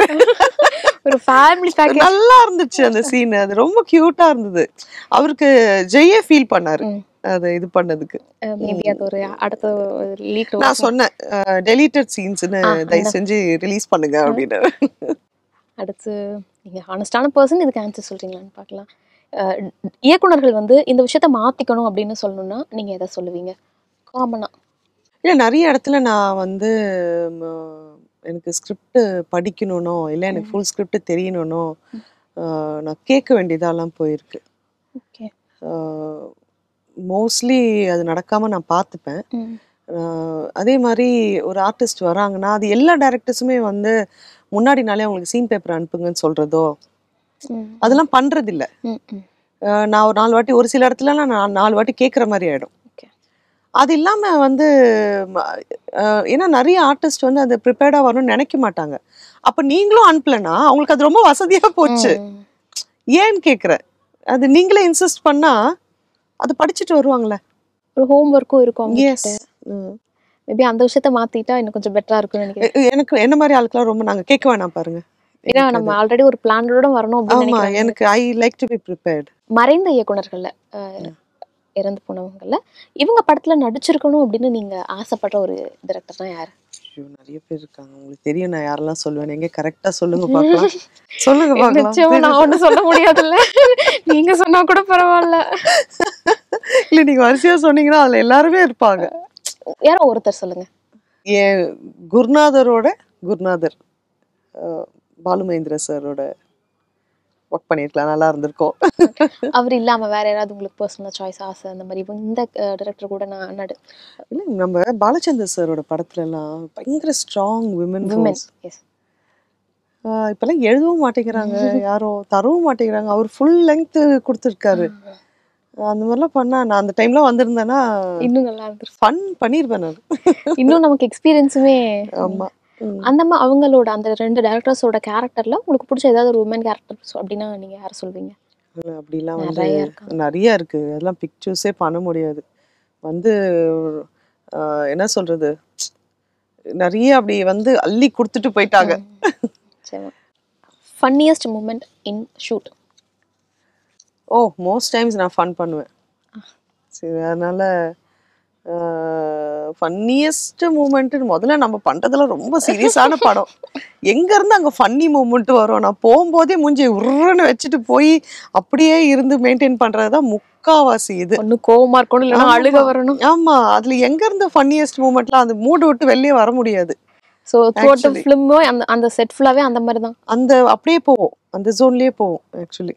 Speaker 1: ஒரு ஃபேமிலி நல்லா இருந்துச்சு அந்த சீன் அது ரொம்ப கியூட்டா இருந்தது அவருக்கு ஜெய்யே ஃபீல் பண்ணாரு அதை இது பண்ணதுக்கு
Speaker 2: மேபி அது ஒரு அடுத்த லீக் நான் சொன்னேன்
Speaker 1: டெலீட்டட் சீன்ஸ்னு தயவு செஞ்சு ரிலீஸ் பண்ணுங்க அப்படின்னு
Speaker 2: அடுத்து நீங்கள் ஹானஸ்டான பர்சன் இதுக்கு ஆன்சர் சொல்றீங்களான்னு பார்க்கலாம் இயக்குனர்கள் வந்து இந்த விஷயத்த மாத்திக்கணும் அப்படின்னு சொல்லணுன்னா நீங்க எதை சொல்லுவீங்க காமனா
Speaker 1: இல்லை நிறைய இடத்துல நான் வந்து எனக்கு ஸ்கிரிப்ட் படிக்கணும்னோ இல்லை எனக்கு ஃபுல் ஸ்கிரிப்ட் தெரியணும்னோ நான் கேட்க வேண்டியதாலாம் போயிருக்கு ஓகே மோஸ்ட்லி அது நடக்காம நான் பார்த்துப்பேன் அதே மாதிரி ஒரு ஆர்டிஸ்ட் வராங்கன்னா அது எல்லா டேரக்டர்ஸுமே வந்து முன்னாடி நாளே அவங்களுக்கு சீன் பேப்பர் அனுப்புங்கன்னு சொல்றதோ அதெல்லாம் பண்ணுறதில்ல நான் ஒரு நாலு வாட்டி ஒரு சில இடத்துல நான் நாலு வாட்டி கேட்குற மாதிரி ஆயிடும் அது இல்லாம வந்து ஏன்னா நிறைய ஆர்டிஸ்ட் வந்து அது ப்ரிப்பேர்டா வரும்னு நினைக்க மாட்டாங்க அப்போ நீங்களும் அனுப்பலனா அவங்களுக்கு அது ரொம்ப வசதியா போச்சு ஏன்னு கேட்கற அது நீங்களே இன்சிஸ்ட் பண்ணா அது படிச்சுட்டு வருவாங்களே ஒரு ஹோம் ஒர்க்கும் இருக்கும் எஸ் மேபி அந்த விஷயத்தை மாத்திட்டா
Speaker 2: இன்னும் கொஞ்சம் பெட்டரா இருக்கும் நினைக்கிறேன்
Speaker 1: எனக்கு என்ன மாதிரி ஆளுக்கெல்லாம் ரொம்ப நாங்க கேட்க வேணாம் பாருங்க
Speaker 2: ஏன்னா நம்ம ஆல்ரெடி ஒரு பிளானோட வரணும் அப்படின்னு
Speaker 1: எனக்கு I like to be prepared
Speaker 2: மறைந்த இயக்குனர்கள்ல இறந்து போனவங்கல்ல இவங்க படத்துல நடிச்சிருக்கணும் அப்படின்னு நீங்க ஆசைப்படுற ஒரு டிரெக்டர்னா யாரு
Speaker 1: நிறைய பேர் இருக்காங்க உங்களுக்கு தெரியும் நான் யாரெல்லாம் சொல்லுவேன் எங்க கரெக்டா சொல்லுங்க பாக்கலாம் சொல்லுங்க பாக்கலாம் நான் ஒண்ணு சொல்ல முடியாதுல்ல
Speaker 2: நீங்க சொன்னா கூட பரவாயில்ல
Speaker 1: இல்ல நீங்க வரிசையா சொன்னீங்கன்னா அதுல எல்லாருமே இருப்பாங்க யாரோ ஒருத்தர் சொல்லுங்க என் குருநாதரோட குருநாதர் பாலுமேந்திர சாரோட ஒர்க் பண்ணிருக்கலாம் நல்லா இருந்திருக்கும்
Speaker 2: அவர் இல்லாம வேற யாராவது உங்களுக்கு பர்சனல் சாய்ஸ் ஆசை அந்த மாதிரி இந்த டைரக்டர் கூட நான் நடு
Speaker 1: இல்லை நம்ம பாலச்சந்தர் சாரோட எல்லாம் பயங்கர ஸ்ட்ராங் விமன் விமன் எஸ் எழுதவும் மாட்டேங்கிறாங்க யாரும் தரவும் மாட்டேங்கிறாங்க அவர் ஃபுல் லெங்க்த் கொடுத்துருக்காரு அந்த மாதிரிலாம் பண்ணா நான் அந்த டைம்லாம் வந்திருந்தேன்னா இன்னும் நல்லா இருந்துருக்கு ஃபன் பண்ணியிருப்பேன் நான் இன்னும்
Speaker 2: நமக்கு எக்ஸ்பீரியன்ஸுமே ஆமாம் அந்த மாதிரி அவங்களோட அந்த ரெண்டு டேரக்டர்ஸோட கேரக்டரில் உங்களுக்கு பிடிச்ச ஏதாவது ஒரு உமன் கேரக்டர்ஸ் அப்படின்னா நீங்கள் யாரை சொல்வீங்க
Speaker 1: அப்படிலாம் வந்து நிறைய இருக்கு அதெல்லாம் பிக்சர்ஸே பண்ண முடியாது வந்து என்ன சொல்றது நிறைய அப்படி வந்து அள்ளி கொடுத்துட்டு போயிட்டாங்க
Speaker 2: funniest moment in shoot
Speaker 1: oh most times நான் ஃபன் பண்ணுவேன் சரி அதனால ஃபன்னியஸ்ட் மூமெண்ட்டு முதல்ல நம்ம பண்ணுறதுல ரொம்ப சீரியஸான படம் எங்கேருந்து அங்கே ஃபன்னி மூமெண்ட் வரும் நான் போகும்போதே முஞ்சி உருன்னு வச்சுட்டு போய் அப்படியே இருந்து மெயின்டைன் பண்ணுறது தான் முக்காவாசி இது ஒன்றும் கோவமாக இருக்கணும் இல்லைனா அழுக வரணும் ஆமாம் அதில் எங்கேருந்து ஃபன்னியஸ்ட் மூமெண்ட்லாம் அந்த மூடு விட்டு வெளியே வர முடியாது ஸோ தோட்டம் ஃபிலிமோ அந்த அந்த செட் ஃபுல்லாகவே அந்த மாதிரி தான் அந்த அப்படியே போவோம் அந்த ஜோன்லேயே போவோம் ஆக்சுவலி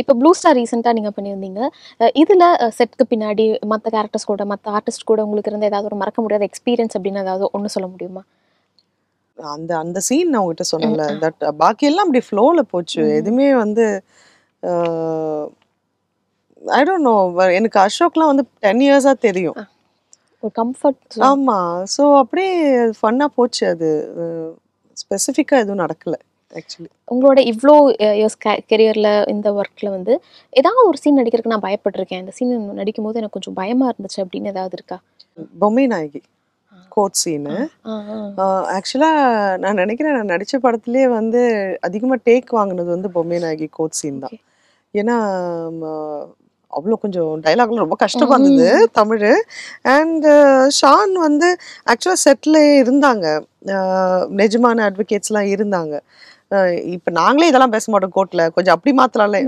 Speaker 2: இப்போ ப்ளூ ஸ்டார் ரீசெண்டாக நீங்கள் பண்ணியிருந்தீங்க இதில் செட்க்கு பின்னாடி மற்ற கேரக்டர்ஸ் கூட மற்ற ஆர்டிஸ்ட் கூட உங்களுக்கு இருந்த ஏதாவது ஒரு மறக்க முடியாத எக்ஸ்பீரியன்ஸ் அப்படின்னு ஏதாவது
Speaker 1: ஒன்று சொல்ல முடியுமா அந்த அந்த சீன் நான் உங்ககிட்ட சொன்னல தட் பாக்கி எல்லாம் அப்படி ஃப்ளோவில் போச்சு எதுவுமே வந்து ஐ டோன்ட் நோ எனக்கு அசோக்லாம் வந்து டென் இயர்ஸாக தெரியும் ஒரு கம்ஃபர்ட் ஆமாம் ஸோ அப்படியே ஃபன்னாக போச்சு அது ஸ்பெசிஃபிக்காக எதுவும் நடக்கலை ஆக்சுவலி உங்களோட
Speaker 2: இவ்வளோ கெரியரில் இந்த ஒர்க்கில் வந்து ஏதாவது ஒரு சீன் நடிக்கிறதுக்கு நான் பயப்பட்டிருக்கேன் இந்த
Speaker 1: சீன் நடிக்கும் போது எனக்கு கொஞ்சம் பயமா இருந்துச்சு அப்படின்னு ஏதாவது இருக்கா பொம்மை நாயகி கோட் சீனு ஆக்சுவலாக நான் நினைக்கிறேன் நான் நடித்த படத்துலேயே வந்து அதிகமாக டேக் வாங்கினது வந்து பொம்மை நாயகி கோட் சீன் தான் ஏன்னா அவ்வளோ கொஞ்சம் டைலாக்லாம் ரொம்ப கஷ்டமாக இருந்தது தமிழ் அண்ட் ஷான் வந்து ஆக்சுவலாக செட்டில் இருந்தாங்க நிஜமான அட்வொகேட்ஸ்லாம் இருந்தாங்க இப்ப நாங்களே இதெல்லாம் பேச மாட்டோம் கோர்ட்ல கொஞ்சம் அப்படி மாத்தலாம்ல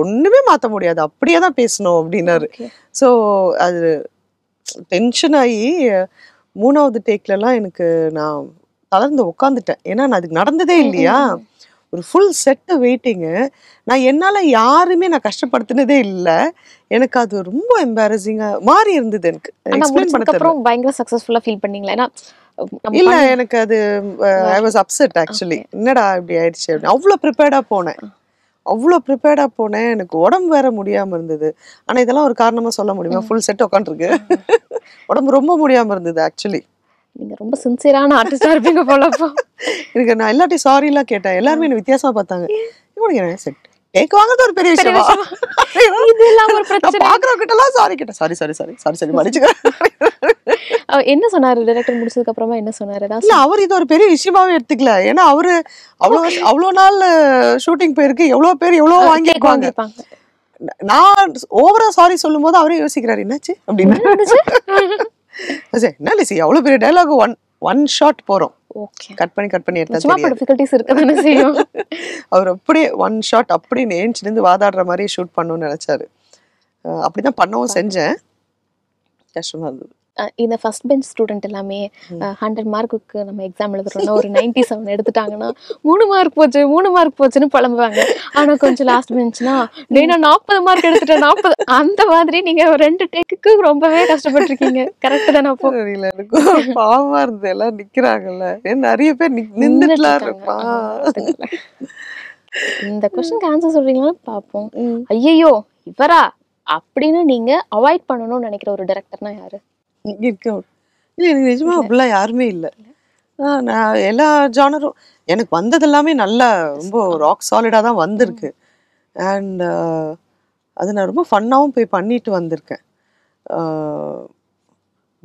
Speaker 1: ஒண்ணுமே மாத்த முடியாது அப்படியே தான் பேசணும் அப்படின்னாரு ஸோ அது டென்ஷன் ஆகி மூணாவது டேக்லலாம் எனக்கு நான் தளர்ந்து உட்காந்துட்டேன் ஏன்னா நான் அதுக்கு நடந்ததே இல்லையா ஒரு ஃபுல் செட்டு வெயிட்டிங்கு நான் என்னால் யாருமே நான் கஷ்டப்படுத்தினதே இல்லை எனக்கு அது ரொம்ப எம்பாரசிங்காக மாறி இருந்தது எனக்கு பயங்கர சக்ஸஸ்ஃபுல்லாக ஃபீல் பண்ணிங்களேன் ஏன்னா இல்ல எனக்கு அது ஐ வாஸ் அப்செட் ஆக்சுவலி என்னடா இப்படி ஆயிடுச்சு அப்படின்னு அவ்வளவு ப்ரிப்பேர்டா போனேன் அவ்வளோ ப்ரிப்பேர்டாக போனேன் எனக்கு உடம்பு வேற முடியாமல் இருந்தது ஆனால் இதெல்லாம் ஒரு காரணமாக சொல்ல முடியுமா ஃபுல் செட் உட்காந்துருக்கு உடம்பு ரொம்ப முடியாமல் இருந்தது ஆக்சுவலி நீங்கள் ரொம்ப சின்சியரான ஆர்டிஸ்டாக இருப்பீங்க போலப்போ எனக்கு நான் எல்லாத்தையும் சாரிலாம் கேட்டேன் எல்லாருமே என்ன வித்தியாசமாக பார்த்தாங்க இவனுக்கு என்ன செட் கேட்க ஒரு பெரிய விஷயம் இதெல்லாம் ஒரு பிரச்சனை பாக்குறவங்க சாரி கிட்ட sorry sorry sorry sorry sorry மன்னிச்சுக்கிறேன்
Speaker 2: என்ன சொன்னாரு டைரக்டர் முடிச்சதுக்கு அப்புறமா
Speaker 1: என்ன சொன்னாரு இல்ல அவர் இது ஒரு பெரிய விஷயமாவே எடுத்துக்கல ஏன்னா அவரு அவ்வளவு அவ்வளவு நாள் ஷூட்டிங் போயிருக்கு எவ்வளவு பேர் எவ்வளவு வாங்கியிருப்பாங்க நான் ஓவரா சாரி சொல்லும் போது அவரே யோசிக்கிறாரு என்னாச்சு அப்படின்னு என்ன லிசி அவ்வளவு பெரிய டைலாக் ஒன் ஒன் ஷாட் போறோம் ஓகே கட் பண்ணி கட் பண்ணி எடுத்தா
Speaker 2: டிஃபிகல்ட்டிஸ் இருக்க தானே செய்யும்
Speaker 1: அவர் அப்படியே ஒன் ஷாட் அப்படியே நேஞ்சிருந்து வாதாடுற மாதிரி ஷூட் பண்ணணும்னு நினைச்சாரு அப்படிதான் பண்ணவும் செஞ்சேன் கஷ்டமா இருந்தது
Speaker 2: இந்த ஃபஸ்ட் பெஞ்ச் ஸ்டூடெண்ட் எல்லாமே ஹண்ட்ரட் மார்க்குக்கு நம்ம எக்ஸாம் எழுதுறோம்னா ஒரு நைன்டி செவன் எடுத்துட்டாங்கன்னா மூணு மார்க் போச்சு மூணு மார்க் போச்சுன்னு புலம்புவாங்க ஆனால் கொஞ்சம் லாஸ்ட் பெஞ்ச்னா டே நான் நாற்பது மார்க் எடுத்துட்டேன் நாற்பது அந்த மாதிரி நீங்கள் ஒரு ரெண்டு டேக்குக்கு ரொம்பவே கஷ்டப்பட்டுருக்கீங்க கரெக்ட் தானே அப்போ
Speaker 1: இருக்கும் பாவமாக இருந்தது எல்லாம் நிற்கிறாங்கல்ல நிறைய பேர் நின்றுட்டுலாம் இருப்பா
Speaker 2: இந்த கொஸ்டின் ஆன்சர் சொல்றீங்களா பார்ப்போம் ஐயையோ இவரா அப்படின்னு நீங்க அவாய்ட் பண்ணணும்னு நினைக்கிற ஒரு டேரக்டர்னா யாரு
Speaker 1: இருக்க இல்லை எனக்கு நிஜமாக அப்படிலாம் யாருமே இல்லை நான் எல்லா ஜானரும் எனக்கு வந்தது எல்லாமே நல்லா ரொம்ப ராக் சாலிடாக தான் வந்திருக்கு அண்ட் அது நான் ரொம்ப ஃபன்னாகவும் போய் பண்ணிட்டு வந்திருக்கேன்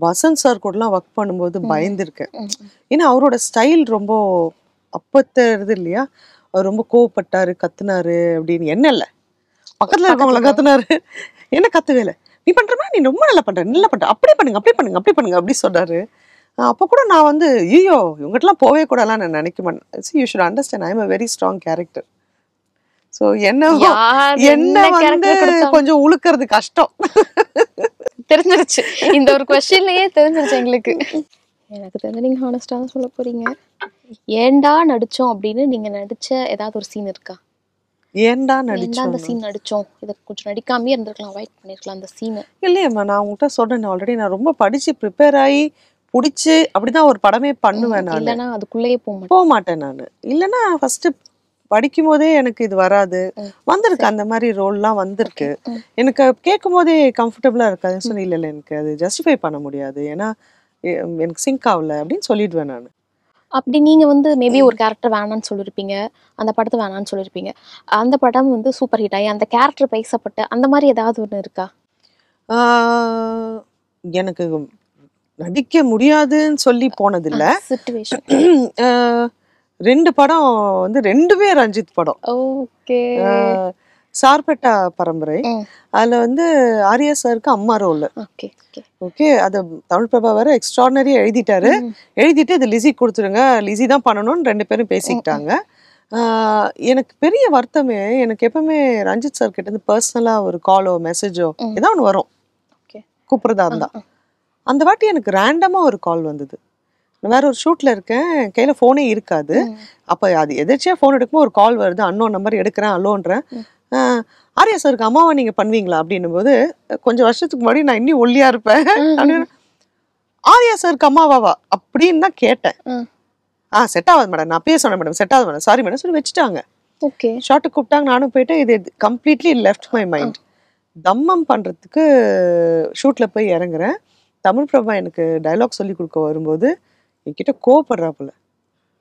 Speaker 1: வசந்த் சார் கூடலாம் ஒர்க் பண்ணும்போது பயந்துருக்கேன் ஏன்னா அவரோட ஸ்டைல் ரொம்ப அப்பத்த இது இல்லையா அவர் ரொம்ப கோவப்பட்டாரு கத்துனாரு அப்படின்னு என்ன இல்லை பக்கத்தில் இருக்கவங்கள கத்துனாரு என்ன கத்துவே நீ பண்ணுறமா நீ ரொம்ப நல்லா பண்ற நல்லா பண்ணுற அப்படி பண்ணுங்க அப்படி பண்ணுங்க அப்படி பண்ணுங்க அப்படி சொல்றாரு அப்போ கூட நான் வந்து ஐயோ இவங்ககிட்டலாம் போவே கூடலாம் நான் நினைக்க மாட்டேன் you should understand I am a very strong character so என்ன என்ன வந்து கொஞ்சம் உழுக்கிறது கஷ்டம் தெரிஞ்சிருச்சு இந்த ஒரு கொஸ்டின்லயே தெரிஞ்சிருச்சு எங்களுக்கு எனக்கு தெரிஞ்சு
Speaker 2: நீங்க ஹானஸ்டா சொல்ல போறீங்க ஏண்டா நடிச்சோம் அப்படின்னு நீங்க நடிச்ச ஏதாவது ஒரு சீன் இருக்கா
Speaker 1: ஏன்டா நடிச்சோம் அந்த சீன்
Speaker 2: நடிச்சோம் இத கொஞ்சம் நடிக்காமயே இருந்திருக்கலாம் அவாய்ட் பண்ணிருக்கலாம் அந்த சீன்
Speaker 1: இல்லையம்மா நான் உங்ககிட்ட சொல்றேன் ஆல்ரெடி நான் ரொம்ப படிச்சு ப்ரிப்பேர் ஆகி பிடிச்சி அப்படிதான் ஒரு படமே பண்ணுவேன் நான் இல்லைன்னா அதுக்குள்ளேயே போக போக மாட்டேன் நான் இல்லைன்னா ஃபர்ஸ்ட் படிக்கும் போதே எனக்கு இது வராது வந்திருக்கு அந்த மாதிரி ரோல்லாம் வந்திருக்கு எனக்கு கேட்கும் போதே கம்ஃபர்டபுளாக இருக்காதுன்னு சொல்லி இல்லை எனக்கு அது ஜஸ்டிஃபை பண்ண முடியாது ஏன்னா எனக்கு சிங்க் ஆகல அப்படின்னு சொல்லிடுவேன் நான்
Speaker 2: அப்படி நீங்கள் வந்து மேபி ஒரு கேரக்டர் வேணான்னு சொல்லியிருப்பீங்க அந்த படத்தை வேணான்னு சொல்லியிருப்பீங்க அந்த படம் வந்து சூப்பர் ஹிட் ஆகி அந்த கேரக்டர் பேசப்பட்டு அந்த மாதிரி ஏதாவது ஒன்று இருக்கா
Speaker 1: எனக்கு நடிக்க முடியாதுன்னு சொல்லி போனதில்ல சுச்சுவேஷன் ரெண்டு படம் வந்து ரெண்டுமே ரஞ்சித் படம் ஓகே சார்பட்டா பரம்பரை அதுல வந்து ஆரியா சாருக்கு அம்மா ரோல் ஓகே அது தமிழ் பிரபா வேற எக்ஸ்ட்ராடனரி எழுதிட்டாரு எழுதிட்டு இது லிசி கொடுத்துருங்க லிசி தான் பண்ணணும்னு ரெண்டு பேரும் பேசிக்கிட்டாங்க எனக்கு பெரிய வருத்தமே எனக்கு எப்பவுமே ரஞ்சித் சார் கிட்ட இருந்து பர்சனலா ஒரு காலோ மெசேஜோ ஏதோ ஒன்று வரும் கூப்பிடுறதா இருந்தா அந்த வாட்டி எனக்கு ரேண்டமா ஒரு கால் வந்தது வேற ஒரு ஷூட்ல இருக்கேன் கையில போனே இருக்காது அப்ப அது எதிர்ச்சியா போன் எடுக்கும்போது ஒரு கால் வருது அன்னோ நம்பர் எடுக்கிறேன் அலோன்றேன் ஆரியா சாருக்கு அம்மாவை நீங்கள் பண்ணுவீங்களா அப்படின்னும் போது கொஞ்சம் வருஷத்துக்கு முன்னாடி நான் இன்னும் ஒல்லியாக இருப்பேன் அப்படின்னு ஆரியா சாருக்கு அம்மாவாவா அப்படின்னு தான் கேட்டேன் ஆ செட் ஆகாது மேடம் நான் பேச சொன்னேன் மேடம் செட் ஆகாது மேடம் சாரி மேடம் சொல்லி வச்சுட்டாங்க ஓகே ஷார்ட்டு கூப்பிட்டாங்க நானும் போயிட்டு இது கம்ப்ளீட்லி லெஃப்ட் மை மைண்ட் தம்மம் பண்ணுறதுக்கு ஷூட்டில் போய் இறங்குறேன் தமிழ் பிரபா எனக்கு டைலாக் சொல்லி கொடுக்க வரும்போது என்கிட்ட கோவப்படுறாப்புல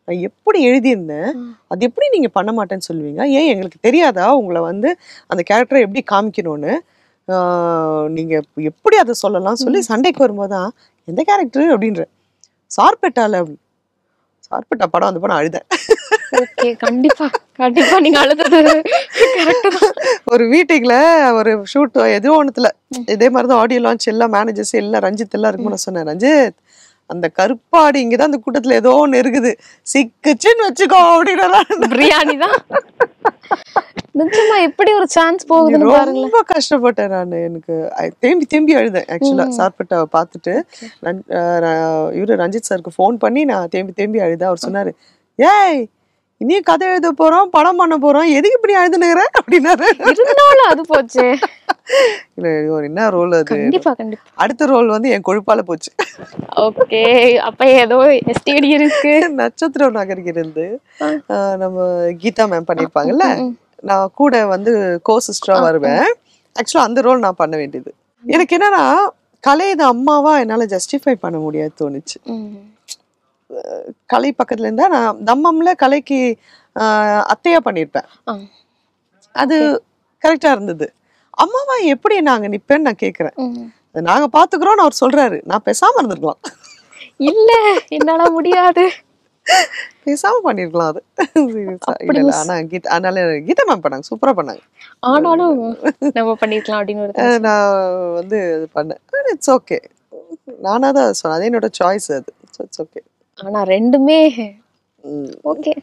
Speaker 1: நான் எப்படி எழுதியிருந்தேன் அது எப்படி நீங்கள் பண்ண மாட்டேன்னு சொல்லுவீங்க ஏன் எங்களுக்கு தெரியாதா உங்களை வந்து அந்த கேரக்டரை எப்படி காமிக்கணும்னு நீங்கள் எப்படி அதை சொல்லலாம் சொல்லி சண்டைக்கு வரும்போது தான் எந்த கேரக்டர் அப்படின்ற சார்பேட்டால சார்பெட்டா படம் அந்த படம் அழுதேன்
Speaker 2: கண்டிப்பா கண்டிப்பா நீங்க
Speaker 1: அழுதது ஒரு மீட்டிங்ல ஒரு ஷூட் எதுவும் ஒண்ணுல இதே மாதிரி தான் ஆடியோ லான்ச் எல்லாம் மேனேஜர்ஸ் எல்லாம் ரஞ்சித் எல்லாம் இருக்கும்னு சொன்னேன் ரஞ்சித் அந்த கருப்பாடு இங்கதான் தான் அந்த கூட்டத்துல ஏதோ ஒன்று இருக்குது சிக்குச்சுன்னு வச்சுக்கோ அப்படின்னு பிரியாணி தான் எப்படி ஒரு சான்ஸ் போகுதுன்னு ரொம்ப கஷ்டப்பட்டேன் நான் எனக்கு திரும்பி திரும்பி அழுதேன் ஆக்சுவலா சாப்பிட்ட பார்த்துட்டு இவரு ரஞ்சித் சாருக்கு ஃபோன் பண்ணி நான் திரும்பி திரும்பி அழுதேன் அவர் சொன்னாரு ஏய் இனியும் கதை எழுத போறோம் படம் பண்ண போறோம் எதுக்கு இப்படி எழுதுனுங்கிற அப்படின்னாரு அது போச்சு இல்ல என்ன ரோல் அது கண்டிப்பா கண்டிப்பா அடுத்த ரோல் வந்து என் கொழுப்பால போச்சு ஓகே அப்ப ஏதோ எஸ்டிடி இருக்கு நட்சத்திர நகருக்கு இருந்து நம்ம கீதா மேம் பண்ணிருப்பாங்கல்ல நான் கூட வந்து கோ சிஸ்டரா வருவேன் ஆக்சுவலா அந்த ரோல் நான் பண்ண வேண்டியது எனக்கு என்னன்னா கலை இது அம்மாவா என்னால ஜஸ்டிஃபை பண்ண முடியாது தோணுச்சு கலை பக்கத்துல இருந்தா நான் தம்மம்ல கலைக்கு அத்தையா பண்ணிருப்பேன் அது கரெக்டா இருந்தது அம்மாவா எப்படி நாங்க நிப்பேன்னு நான்
Speaker 2: கேக்குறேன்
Speaker 1: நாங்க பாத்துக்கிறோம்னு அவர் சொல்றாரு நான் பேசாம இருந்திருக்கலாம் இல்ல என்னால முடியாது பேசாம பண்ணிருக்கலாம் அது ஆனா கீதா அதனால கீதா மேம் பண்ணாங்க சூப்பரா பண்ணாங்க
Speaker 2: ஆனாலும் நம்ம பண்ணிருக்கலாம் அப்படின்னு
Speaker 1: நான் வந்து இது பண்ணேன் இட்ஸ் ஓகே நானா தான் சொன்னேன் அது என்னோட சாய்ஸ் அது இட்ஸ் ஓகே
Speaker 2: ஆனா ரெண்டுமே
Speaker 1: ஓகே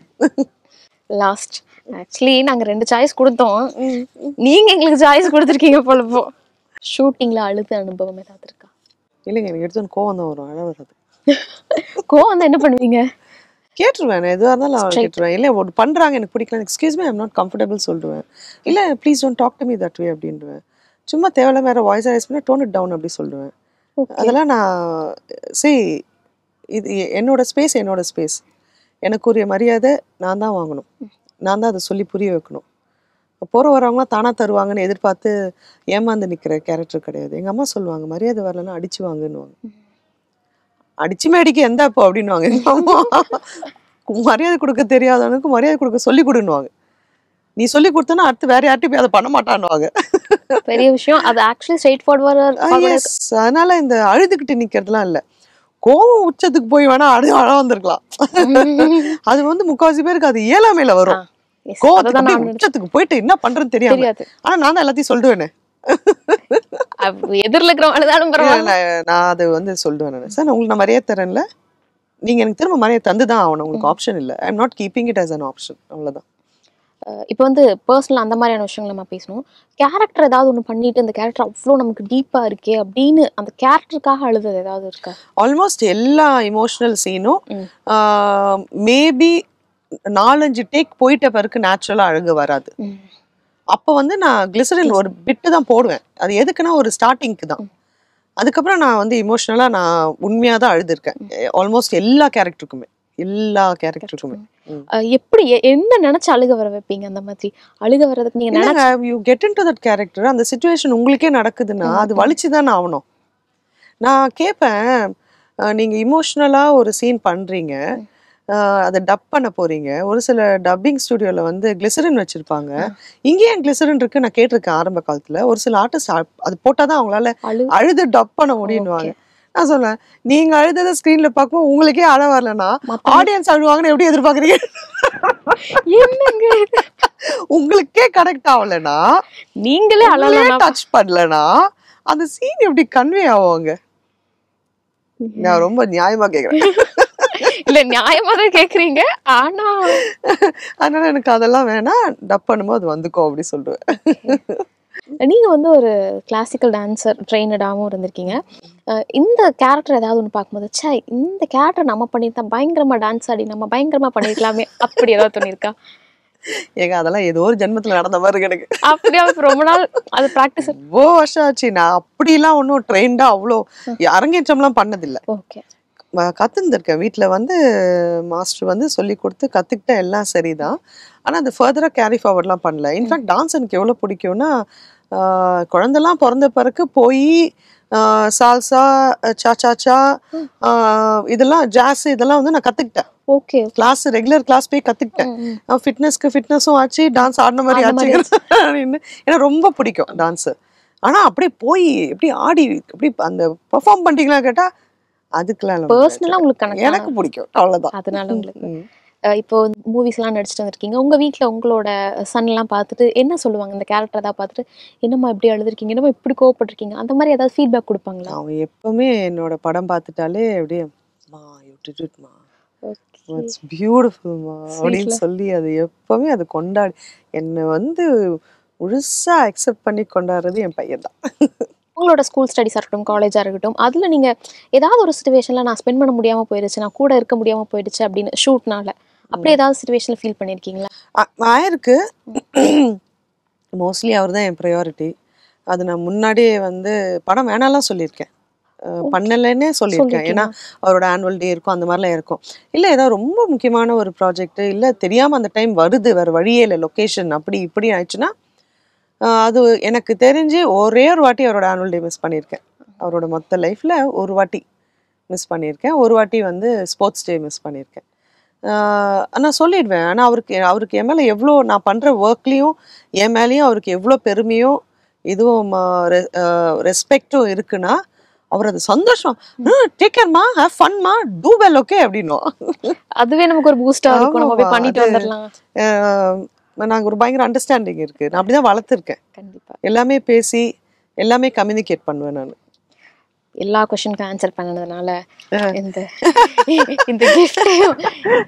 Speaker 1: லாஸ்ட் ஆக்சுவலி
Speaker 2: நாங்க ரெண்டு சாய்ஸ் கொடுத்தோம் நீங்க எங்களுக்கு சாய்ஸ் கொடுத்துருக்கீங்க போலப்போ ஷூட்டிங்ல அழுத்த அனுபவம் ஏதாவது இருக்கா
Speaker 1: இல்லைங்க எனக்கு எடுத்து கோவம் தான் வரும் அழ வராது கோவம் தான் என்ன பண்ணுவீங்க கேட்டுருவேன் எதுவாக இருந்தாலும் அவன் கேட்டுருவேன் இல்லை ஒரு பண்ணுறாங்க எனக்கு பிடிக்கல excuse me I'm not comfortable சொல்லுவேன் இல்லை please don't talk to me that way அப்படின்றேன் சும்மா தேவையில்ல வேற வாய்ஸ் ரைஸ் பண்ணால் டோன் இட் டவுன் அப்படி சொல்லுவேன் அதெல்லாம் நான் சரி இது என்னோட ஸ்பேஸ் என்னோட ஸ்பேஸ் எனக்குரிய மரியாதை நான் தான் வாங்கணும் நான் தான் அதை சொல்லி புரிய வைக்கணும் போகிற வரவங்களாம் தானாக தருவாங்கன்னு எதிர்பார்த்து ஏமாந்து நிற்கிற கேரக்டர் கிடையாது எங்கள் அம்மா சொல்லுவாங்க மரியாதை வரலன்னா அடிச்சு வாங்கன்னுவாங்க அடிச்சு மேடிக்கு எந்த அப்போ அப்படின்வாங்க மரியாதை கொடுக்க தெரியாதவனுக்கு மரியாதை கொடுக்க சொல்லி கொடுன்னுவாங்க நீ சொல்லி கொடுத்தனா அடுத்து வேற யார்ட்டு போய் அதை பண்ண மாட்டான்வாங்க பெரிய விஷயம் அது ஆக்சுவலி ஸ்ட்ரெயிட் ஃபார்வர்டா அதனால இந்த அழுதுகிட்டு நிக்கிறதுலாம் இல்லை கோவம் உச்சத்துக்கு போய் வேணா அடி அழகா வந்திருக்கலாம் அது வந்து முக்காவாசி பேருக்கு அது ஏழாமையில வரும் கோவத்துக்கு உச்சத்துக்கு போயிட்டு என்ன பண்றது தெரியாது ஆனா நான் தான் எல்லாத்தையும் சொல்லுவேனே எதிரில் இருக்கிறவங்களும் நான் அது வந்து சொல்லுவேன் சார் உங்களுக்கு நான் மரியாதை தரேன்ல நீங்க எனக்கு திரும்ப மரியாதை தந்து தான் ஆகணும் உங்களுக்கு ஆப்ஷன் இல்லை I am not keeping it as an option அவ்வளவுதான் இப்போ
Speaker 2: வந்து பர்சனல் அந்த மாதிரியான விஷயங்கள் நம்ம பேசணும் கேரக்டர் ஏதாவது ஒன்று பண்ணிட்டு அந்த கேரக்டர் அவ்வளோ நமக்கு டீப்பாக இருக்கே அப்படின்னு அந்த கேரக்டருக்காக அழுதது ஏதாவது இருக்கா
Speaker 1: ஆல்மோஸ்ட் எல்லா இமோஷனல் சீனும் மேபி நாலஞ்சு டேக் போயிட்ட பிறகு நேச்சுரலாக அழுக வராது அப்போ வந்து நான் கிளிசரில் ஒரு பிட்டு தான் போடுவேன் அது எதுக்குன்னா ஒரு ஸ்டார்டிங்க்கு தான் அதுக்கப்புறம் நான் வந்து இமோஷனலாக நான் உண்மையாக தான் அழுதுருக்கேன் ஆல்மோஸ்ட் எல்லா கேரக்டருக்குமே எல்லா கேரக்டருக்குமே எப்படி என்ன நினைச்சு அழுக வர வைப்பீங்க அந்த மாதிரி அழுக வரதுக்கு நீங்க you get into that character அந்த சுச்சுவேஷன் உங்களுக்கே நடக்குதுன்னா அது வலிச்சு தான் ஆகணும் நான் கேட்பேன் நீங்கள் இமோஷ்னலாக ஒரு சீன் பண்ணுறீங்க அதை டப் பண்ண போகிறீங்க ஒரு சில டப்பிங் ஸ்டுடியோவில் வந்து கிளிசரின் வச்சுருப்பாங்க இங்கே ஏன் கிளிசரின் இருக்கு நான் கேட்டிருக்கேன் ஆரம்ப காலத்தில் ஒரு சில ஆர்டிஸ்ட் அது போட்டால் தான் அவங்களால அழுது டப் பண்ண முடியும்வாங்க நான் சொல்லுவேன் நீங்க அழுதத ஸ்கிரீன்ல பார்க்கும்போது உங்களுக்கே அழ வரலன்னா ஆடியன்ஸ் அழுவாங்கன்னு எப்படி எதிர்பார்க்கறீங்க என்னங்க உங்களுக்கே கனெக்ட் ஆகலனா நீங்களே அழலே டச் பண்ணலனா அந்த சீன் எப்படி கன்வே ஆவாங்க நான் ரொம்ப நியாயமா கேக்குறேன் இல்ல நியாயமா தான் கேக்குறீங்க ஆனா அதனால எனக்கு அதெல்லாம் வேணா டப் பண்ணும்போது வந்துக்கும் அப்படி சொல்லுவேன்
Speaker 2: நீங்கள் வந்து ஒரு கிளாசிக்கல் டான்ஸர் ட்ரெயினடாகவும் இருந்திருக்கீங்க இந்த கேரக்டர் ஏதாவது ஒன்று பார்க்கும்போது சே இந்த கேரக்டர் நம்ம பண்ணியிருந்தா பயங்கரமாக டான்ஸ் ஆடி நம்ம பயங்கரமாக பண்ணியிருக்கலாமே அப்படி ஏதாவது தோணியிருக்கா
Speaker 1: ஏங்க அதெல்லாம் ஏதோ ஒரு ஜென்மத்தில் நடந்த மாதிரி எனக்கு அப்படியே ரொம்ப நாள் அது ப்ராக்டிஸ் ரொம்ப வருஷம் ஆச்சு நான் அப்படிலாம் ஒன்றும் ட்ரெயின்டாக அவ்வளோ அரங்கேற்றம்லாம் பண்ணதில்லை ஓகே கற்றுந்துருக்கேன் வீட்டில் வந்து மாஸ்டர் வந்து சொல்லி கொடுத்து கற்றுக்கிட்ட எல்லாம் சரிதான் ஆனால் அது ஃபர்தராக கேரி ஃபார்வர்ட்லாம் பண்ணல இன்ஃபேக்ட் டான்ஸ் எனக்கு எவ்வளோ பிடிக்கும்னா குழந்தெல்லாம் பிறந்த பிறகு போய் சால்சா சாச்சாச்சா இதெல்லாம் ஜாஸ் இதெல்லாம் வந்து நான் கற்றுக்கிட்டேன் ஓகே கிளாஸ் ரெகுலர் கிளாஸ் போய் கற்றுக்கிட்டேன் ஃபிட்னஸ்க்கு ஃபிட்னஸும் ஆச்சு டான்ஸ் ஆடின மாதிரி ஆச்சு ஏன்னா ரொம்ப பிடிக்கும் டான்ஸு ஆனால் அப்படியே போய் எப்படி ஆடி எப்படி அந்த பெர்ஃபார்ம் பண்ணிட்டீங்களா கேட்டால் அதுக்கெல்லாம் பர்சனலா உங்களுக்கு எனக்கு பிடிக்கும் அவ்வளவுதான் அதனால உங்களுக்கு
Speaker 2: இப்போ எல்லாம் நடிச்சுட்டு வந்திருக்கீங்க உங்க வீட்டுல உங்களோட சன் எல்லாம் பார்த்துட்டு என்ன சொல்லுவாங்க இந்த கேரக்டர் ஏதாவது பார்த்துட்டு என்னம்மா இப்படி அழுதுருக்கீங்க என்னம்மா இப்படி கோவப்பட்டிருக்கீங்க அந்த மாதிரி ஏதாவது
Speaker 1: ஃபீட்பேக் கொடுப்பாங்களா அவங்க எப்பவுமே என்னோட படம் பார்த்துட்டாலே அப்படியே மா யூடியூட்மா அப்படின்னு சொல்லி அது எப்பவுமே அது கொண்டாடு என்னை வந்து முழுசாக அக்செப்ட் பண்ணி கொண்டாடுறது என் பையன் தான் உங்களோட ஸ்கூல்
Speaker 2: ஸ்டடிஸாக இருக்கட்டும் காலேஜாக இருக்கட்டும் அதில் நீங்கள் ஏதாவது ஒரு சுச்சுவேஷனில் நான் ஸ்பெண்ட் பண்ண முடியாமல் போயிடுச்சு நான் கூட இருக்க முடியாமல் போயிடுச்சு அப்படின்னு ஷூட்னால அப்படி ஏதாவது சுச்சுவேஷனில் ஃபீல் பண்ணியிருக்கீங்களா
Speaker 1: ஆயிருக்கு மோஸ்ட்லி அவர் தான் என் ப்ரையாரிட்டி அது நான் முன்னாடியே வந்து படம் வேணாலாம் சொல்லியிருக்கேன் பண்ணலைன்னே சொல்லியிருக்கேன் ஏன்னா அவரோட ஆனுவல் டே இருக்கும் அந்த மாதிரிலாம் இருக்கும் இல்லை ஏதாவது ரொம்ப முக்கியமான ஒரு ப்ராஜெக்ட் இல்லை தெரியாமல் அந்த டைம் வருது வேறு வழியே இல்லை லொக்கேஷன் அப்படி இப்படி ஆயிடுச்சுன்னா அது எனக்கு தெரிஞ்சு ஒரே ஒரு வாட்டி அவரோட ஆனுவல் டே மிஸ் பண்ணியிருக்கேன் அவரோட மொத்த லைஃப்பில் ஒரு வாட்டி மிஸ் பண்ணியிருக்கேன் ஒரு வாட்டி வந்து ஸ்போர்ட்ஸ் டே மிஸ் பண்ணியிருக்கேன் நான் சொல்லிடுவேன் ஆனால் அவருக்கு அவருக்கு என் மேலே எவ்வளோ நான் பண்ணுற ஒர்க்லேயும் என் மேலேயும் அவருக்கு எவ்வளோ பெருமையும் இதுவும் ரெஸ்பெக்டும் இருக்குன்னா அவர் அது சந்தோஷம் டேக் ஹேவ் ஃபன்மா டூ வெல் ஓகே அப்படின்னும் அதுவே நமக்கு ஒரு பூஸ்டாக இருக்கும் நம்ம போய் பண்ணிட்டு வந்துடலாம் நாங்கள் ஒரு பயங்கர அண்டர்ஸ்டாண்டிங் இருக்குது நான் அப்படி தான் வளர்த்துருக்கேன் கண்டிப்பாக எல்லாமே பேசி எல்லாமே கம்யூனிகேட் பண்ணுவேன் நான் எல்லா கொஷனுக்கும் ஆன்சர் பண்ணதுனால இந்த இந்த
Speaker 2: கிஃப்ட்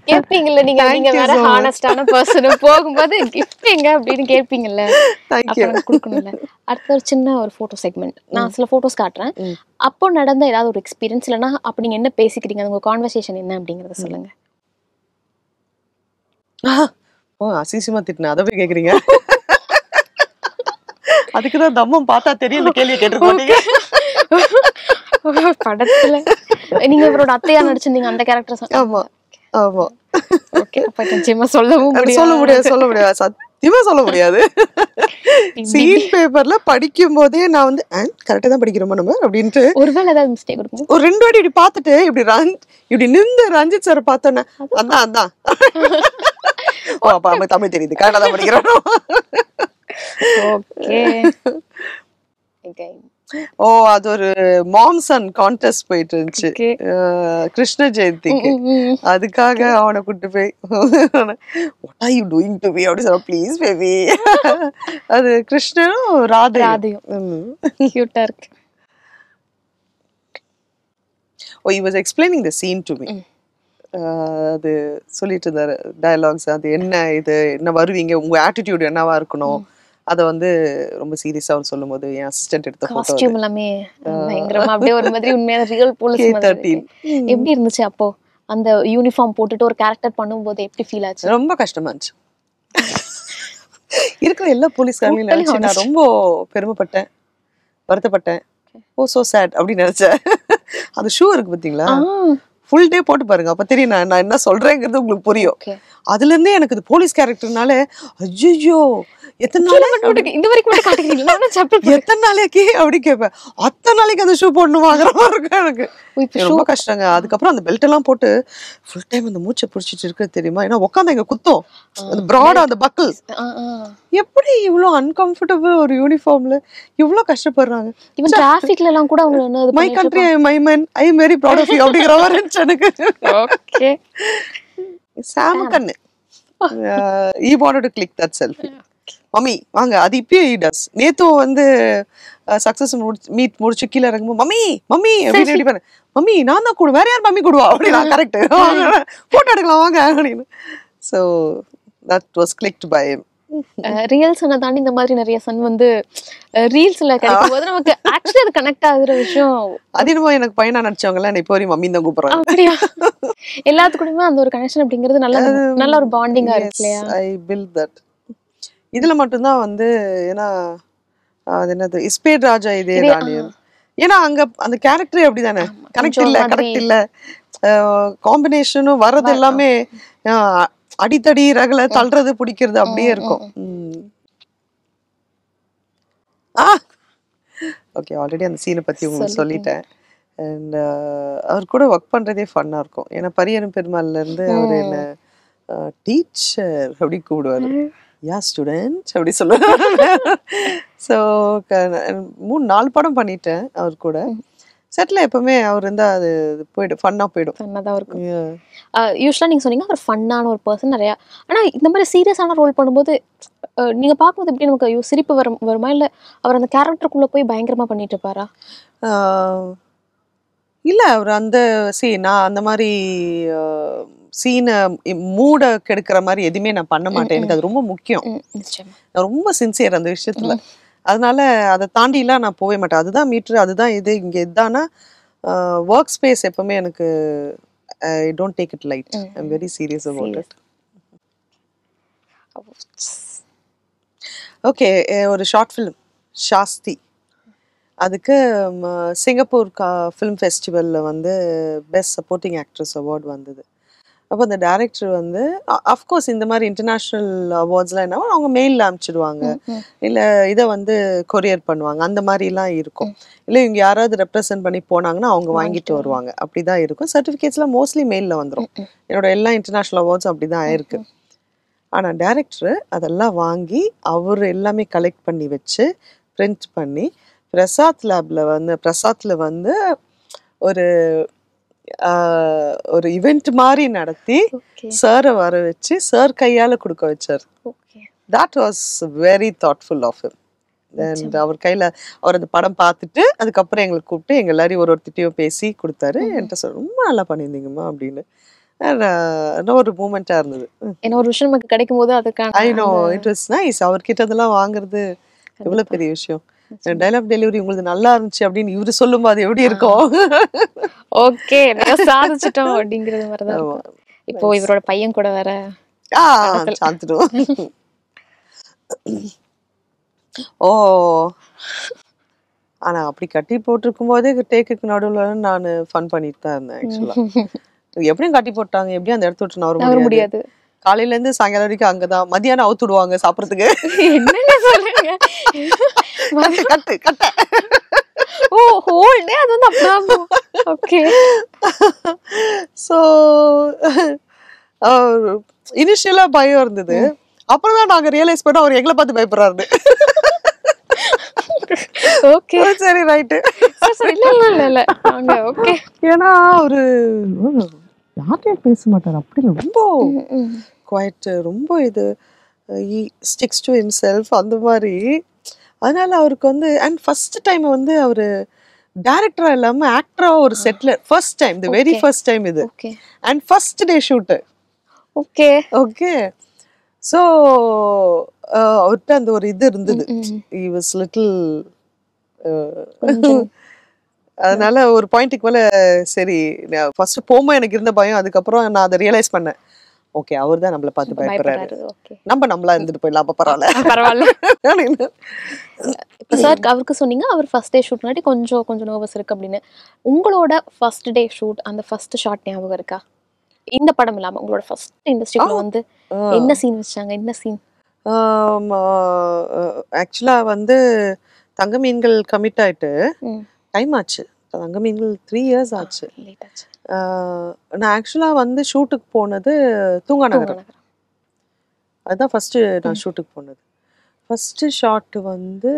Speaker 2: கேட்பீங்கல்ல நீங்க நீங்க வேற ஹானஸ்டான பர்சனும் போகும்போது கிஃப்ட் எங்க அப்படின்னு கேட்பீங்கல்ல கொடுக்கணும்ல அடுத்த ஒரு சின்ன ஒரு போட்டோ செக்மெண்ட் நான் சில ஃபோட்டோஸ் காட்டுறேன் அப்போ நடந்த ஏதாவது ஒரு எக்ஸ்பீரியன்ஸ் இல்லைனா அப்போ நீங்க என்ன பேசிக்கிறீங்க உங்கள் கான்வர்சேஷன் என்ன அப்படிங்கறத
Speaker 1: சொல்லுங்க அசிசியமா திட்டின அதை போய் கேக்குறீங்க அதுக்குதான் தம்மம் பார்த்தா தெரியும் இந்த கேள்வியை கேட்டிருக்கோம்
Speaker 2: படத்துல நீங்க இவரோட அத்தையா நடிச்சிருந்தீங்க அந்த கேரக்டர் ஆமா
Speaker 1: ஆமா சொல்ல முடியாது சொல்ல முடியாது சொல்ல முடியாது பேப்பர்ல நான் வந்து கரெக்டா தான் நம்ம அப்படின்ட்டு ஒருவேளை ஏதாவது மிஸ்டேக் ஒரு ரெண்டு இப்படி பார்த்துட்டு இப்படி இப்படி நின்று ரஞ்சித் சார் பார்த்தோன்னே ஓ தமிழ் தெரியுது கன்னடா படிக்கிறோம் ஓகே ஓ அது ஒரு மாம்சன் கான்டெஸ்ட் போயிட்டு இருந்துச்சு கிருஷ்ண ஜெயந்திக்கு அதுக்காக அவனை கூட்டு போய் what are you doing to அப்படி சொல்ல ப்ளீஸ் பேபி அது கிருஷ்ணனும் ராதை ராதையும் கியூட்டா இருக்கு oh you was explaining scene to me அது சொல்லிட்டு இருந்தாரு டயலாக்ஸ் அது என்ன இது என்ன வருவீங்க உங்க ஆட்டிடியூட் என்னவா இருக்கணும் அத வந்து ரொம்ப சீரியஸா அவர் போது என் அசிஸ்டன்ட் எடுத்த காஸ்டியூம்
Speaker 2: எல்லாமே பயங்கரமா அப்படியே ஒரு மாதிரி உண்மையான ரியல் போலீஸ் மாதிரி எப்படி இருந்துச்சு அப்போ அந்த யூனிஃபார்ம் போட்டுட்டு ஒரு கேரக்டர் பண்ணும்போது எப்படி ஃபீல் ஆச்சு ரொம்ப கஷ்டமா இருந்துச்சு
Speaker 1: இருக்கிற எல்லா போலீஸ்காரங்களையும் நினைச்சு நான் ரொம்ப பெருமைப்பட்டேன் வருத்தப்பட்டேன் ஓ சோ சேட் அப்படின்னு நினைச்சேன் அது ஷூ இருக்கு பாத்தீங்களா ஃபுல் டே போட்டு பாருங்க அப்போ தெரியும் நான் நான் என்ன சொல்கிறேங்கிறது உங்களுக்கு புரியும் அதுலேருந்தே எனக்கு இது போலீஸ் கேரக்டர்னால ஐயோ எத்தனை இந்த வரைக்கும் எத்தனை நாளைக்கு அப்படி கேட்பேன் அத்தனை நாளைக்கு அந்த ஷூ போடணும் வாங்குற மாதிரி இருக்கும் எனக்கு ரொம்ப கஷ்டங்க அதுக்கப்புறம் அந்த பெல்ட் எல்லாம் போட்டு ஃபுல் டைம் அந்த மூச்சை பிடிச்சிட்டு இருக்கு தெரியுமா ஏன்னா உட்காந்து எங்க குத்தம் அந்த ப்ராடா அந்த பக்கிள் எப்படி இவ்வளோ அன்கம்ஃபர்டபுள் ஒரு யூனிஃபார்ம்ல இவ்வளோ கஷ்டப்படுறாங்க எல்லாம் கூட அவங்க my country I my mine I very proud of you அப்படிங்கிற மாதிரி எனக்கு ஓகே சாம கண்ணு I wanted to click that selfie mummy வாங்க அது இப்பயே ஈ டஸ் நேத்து வந்து சக்சஸ் மீட் முடிச்சு கீழே இறங்கும்போது மம்மி மம்மி அப்படின்னு எப்படி மம்மி நான் தான் கூட வேற யார் மம்மி கூடுவா அப்படின்னா கரெக்ட் போட்டோ எடுக்கலாம் வாங்க அப்படின்னு so that was clicked by
Speaker 2: reels தாண்டி இந்த மாதிரி நிறைய சன் வந்து ரீல்ஸ்ல கிடைக்கும் போது நமக்கு ஆக்சுவலி கனெக்ட் ஆகுற விஷயம்
Speaker 1: அதிகமா எனக்கு பையனா நடிச்சவங்க இப்போ வரையும் மம்மி தான் கூப்பிடுறாங்க
Speaker 2: அப்படியா எல்லாத்துக்கூடயுமே அந்த ஒரு கனெக்ஷன் அப்படிங்கிறது நல்ல நல்ல ஒரு பாண்டிங்கா இருக்கு இல்லையா ஐ
Speaker 1: பில் தட் இதுல மட்டும்தான் வந்து ஏன்னா அது என்னது இஸ்பேட் ராஜா இதே ராணியன் ஏன்னா அங்க அந்த கேரக்டரே அப்படிதானே கனெக்ட் இல்ல கரெக்ட் இல்ல காம்பினேஷனும் வர்றது எல்லாமே அடித்தடி ரகல தள்ளுறது பிடிக்கிறது அப்படியே இருக்கும் ஓகே ஆல்ரெடி அந்த சீனை பற்றி உங்களுக்கு சொல்லிட்டேன் அண்ட் அவர் கூட ஒர்க் பண்ணுறதே ஃபன்னாக இருக்கும் ஏன்னா பரியரும் பெருமாள்லேருந்து அவர் என்ன டீச்சர் அப்படி கூப்பிடுவார் யா ஸ்டூடெண்ட் அப்படி சொல்லுவார் ஸோ மூணு நாலு படம் பண்ணிட்டேன் அவர் கூட செட்டில் எப்பவுமே அவர் இருந்தால் அது போயிடும் ஃபன்னாக போயிடும் ஃபன்னாக தான் இருக்கும்
Speaker 2: யூஸ்வலாக நீங்கள் சொன்னீங்க அவர் ஃபன்னான ஒரு பர்சன் நிறையா ஆனால் இந்த மாதிரி சீரியஸான ரோல் பண்ணும்போது நீங்கள் பார்க்கும்போது எப்படி நமக்கு ஐயோ சிரிப்பு வரும் வருமா இல்லை அவர் அந்த கேரக்டருக்குள்ளே போய் பயங்கரமாக பண்ணிட்டு இருப்பாரா
Speaker 1: இல்லை அவர் அந்த சீ நான் அந்த மாதிரி சீனை மூட கெடுக்கிற மாதிரி எதுவுமே நான் பண்ண மாட்டேன் எனக்கு அது ரொம்ப முக்கியம் நான் ரொம்ப சின்சியர் அந்த விஷயத்துல அதனால அதை தாண்டிலாம் நான் போகவே மாட்டேன் அதுதான் மீட்ரு அதுதான் இது இங்கே இதுதான்னா ஒர்க் ஸ்பேஸ் எப்பவுமே எனக்கு I don't take it light I'm very serious about okay ஒரு ஷார்ட் ஃபிலிம் ஷாஸ்தி அதுக்கு சிங்கப்பூர் கா ஃபிலிம் ஃபெஸ்டிவலில் வந்து பெஸ்ட் சப்போர்ட்டிங் ஆக்ட்ரஸ் அவார்டு வந்தது அப்போ அந்த டேரக்டர் வந்து அஃப்கோர்ஸ் இந்த மாதிரி இன்டர்நேஷ்னல் அவார்ட்ஸ்லாம் என்ன அவங்க மெயிலில் அனுப்பிச்சிடுவாங்க இல்லை இதை வந்து கொரியர் பண்ணுவாங்க அந்த மாதிரிலாம் இருக்கும் இல்லை இவங்க யாராவது ரெப்ரசன்ட் பண்ணி போனாங்கன்னா அவங்க வாங்கிட்டு வருவாங்க அப்படி தான் இருக்கும் சர்டிஃபிகேட்ஸ்லாம் மோஸ்ட்லி மெயிலில் வந்துடும் என்னோட எல்லா இன்டர்நேஷ்னல் அவார்ட்ஸும் அப்படி தான் ஆயிருக்கு ஆனால் டேரக்டரு அதெல்லாம் வாங்கி அவர் எல்லாமே கலெக்ட் பண்ணி வச்சு பிரிண்ட் பண்ணி பிரசாத் லேபில் வந்து பிரசாத்தில் வந்து ஒரு ஒரு இவெண்ட் மாதிரி நடத்தி சாரை வர வச்சு சார் கையால கொடுக்க வச்சார் that was very thoughtful of him and அவர் கையில் அவர் அந்த படம் பார்த்துட்டு அதுக்கப்புறம் எங்களுக்கு கூப்பிட்டு எங்கள் எல்லாரையும் ஒரு ஒருத்திட்டையும் பேசி கொடுத்தாரு என்கிட்ட சார் ரொம்ப நல்லா பண்ணியிருந்தீங்கம்மா அப்படின்னு uh, ஒரு மூமெண்டா இருந்தது என்ன ஒரு விஷயம் நமக்கு கிடைக்கும் போது அதுக்கான I know it was nice அவர்கிட்ட இதெல்லாம் வாங்குறது எவ்வளவு பெரிய விஷயம் டைலாக் டெலிவரி உங்களுக்கு நல்லா இருந்துச்சு அப்படின்னு இவரு சொல்லும் அது எப்படி இருக்கும்
Speaker 2: ஓகே சாதிச்சிட்டோம் அப்படிங்கிறது மாதிரிதான் இப்போ இவரோட பையன் கூட வேற
Speaker 1: சாந்துடும் ஓ ஆனா அப்படி கட்டி போட்டிருக்கும் போதே டேக்குக்கு நடுவில் நான் ஃபன் பண்ணிட்டு தான் இருந்தேன் ஆக்சுவலா எப்படியும் கட்டி போட்டாங்க எப்படியும் அந்த இடத்த விட்டு நவர முடியாது காலையிலேருந்து சாயங்காலம் வரைக்கும் அங்கே தான் மதியானம் அவுத்துடுவாங்க சாப்பிட்றதுக்கு என்ன கட்டு கட்டை ஓ ஹோல் டே அது வந்து அப்படிதான் ஓகே ஸோ இனிஷியலாக பயம் இருந்தது அப்புறம் தான் நாங்கள் ரியலைஸ் பண்ணோம் அவர் எங்களை பார்த்து பயப்படுறாரு ஓகே சரி ரைட்டு
Speaker 2: இல்ல இல்ல இல்ல ஓகே
Speaker 1: ஏன்னா ஒரு யார்கிட்டையும் பேச மாட்டார் அப்படி ரொம்ப குவாய்ட் ரொம்ப இது ஸ்டிக்ஸ் டு செல்ஃப் அந்த மாதிரி அதனால அவருக்கு வந்து அண்ட் ஃபர்ஸ்ட் டைம் வந்து அவர் டேரக்டரா இல்லாம ஆக்டரா ஒரு செட்ல first time the very first time இது and first day shoot okay okay so அவர்கிட்ட அந்த ஒரு இது இருந்தது இ வாஸ் லிட்டில் அதனால ஒரு பாயிண்ட்டுக்கு மேலே சரி ஃபர்ஸ்ட் போகும்போது எனக்கு இருந்த பயம் அதுக்கப்புறம் நான் அதை ரியலைஸ் பண்ணேன் ஓகே அவர் தான் நம்மள பார்த்து பயப்படுறாரு நம்ம நம்மளா இருந்துட்டு போயிடலாம் அப்போ பரவாயில்ல
Speaker 2: பரவாயில்ல இப்போ சார் அவருக்கு சொன்னீங்க அவர் ஃபர்ஸ்ட் டே ஷூட் முன்னாடி கொஞ்சம் கொஞ்சம் நர்வஸ் இருக்கு அப்படின்னு உங்களோட ஃபர்ஸ்ட் டே ஷூட் அந்த ஃபர்ஸ்ட் ஷாட் ஞாபகம் இருக்கா இந்த படம் இல்லாம உங்களோட ஃபர்ஸ்ட் இண்டஸ்ட்ரிக்குள்ள வந்து என்ன சீன் வச்சாங்க என்ன சீன்
Speaker 1: ஆக்சுவலா வந்து தங்க மீன்கள் கமிட் ஆயிட்டு டைம் ஆச்சு மீன்கள் த்ரீ இயர்ஸ் ஆச்சு நான் ஆக்சுவலாக வந்து ஷூட்டுக்கு போனது தூங்கா நகரம் அதுதான் ஃபஸ்ட்டு நான் ஷூட்டுக்கு போனது ஃபஸ்ட்டு ஷார்ட்டு வந்து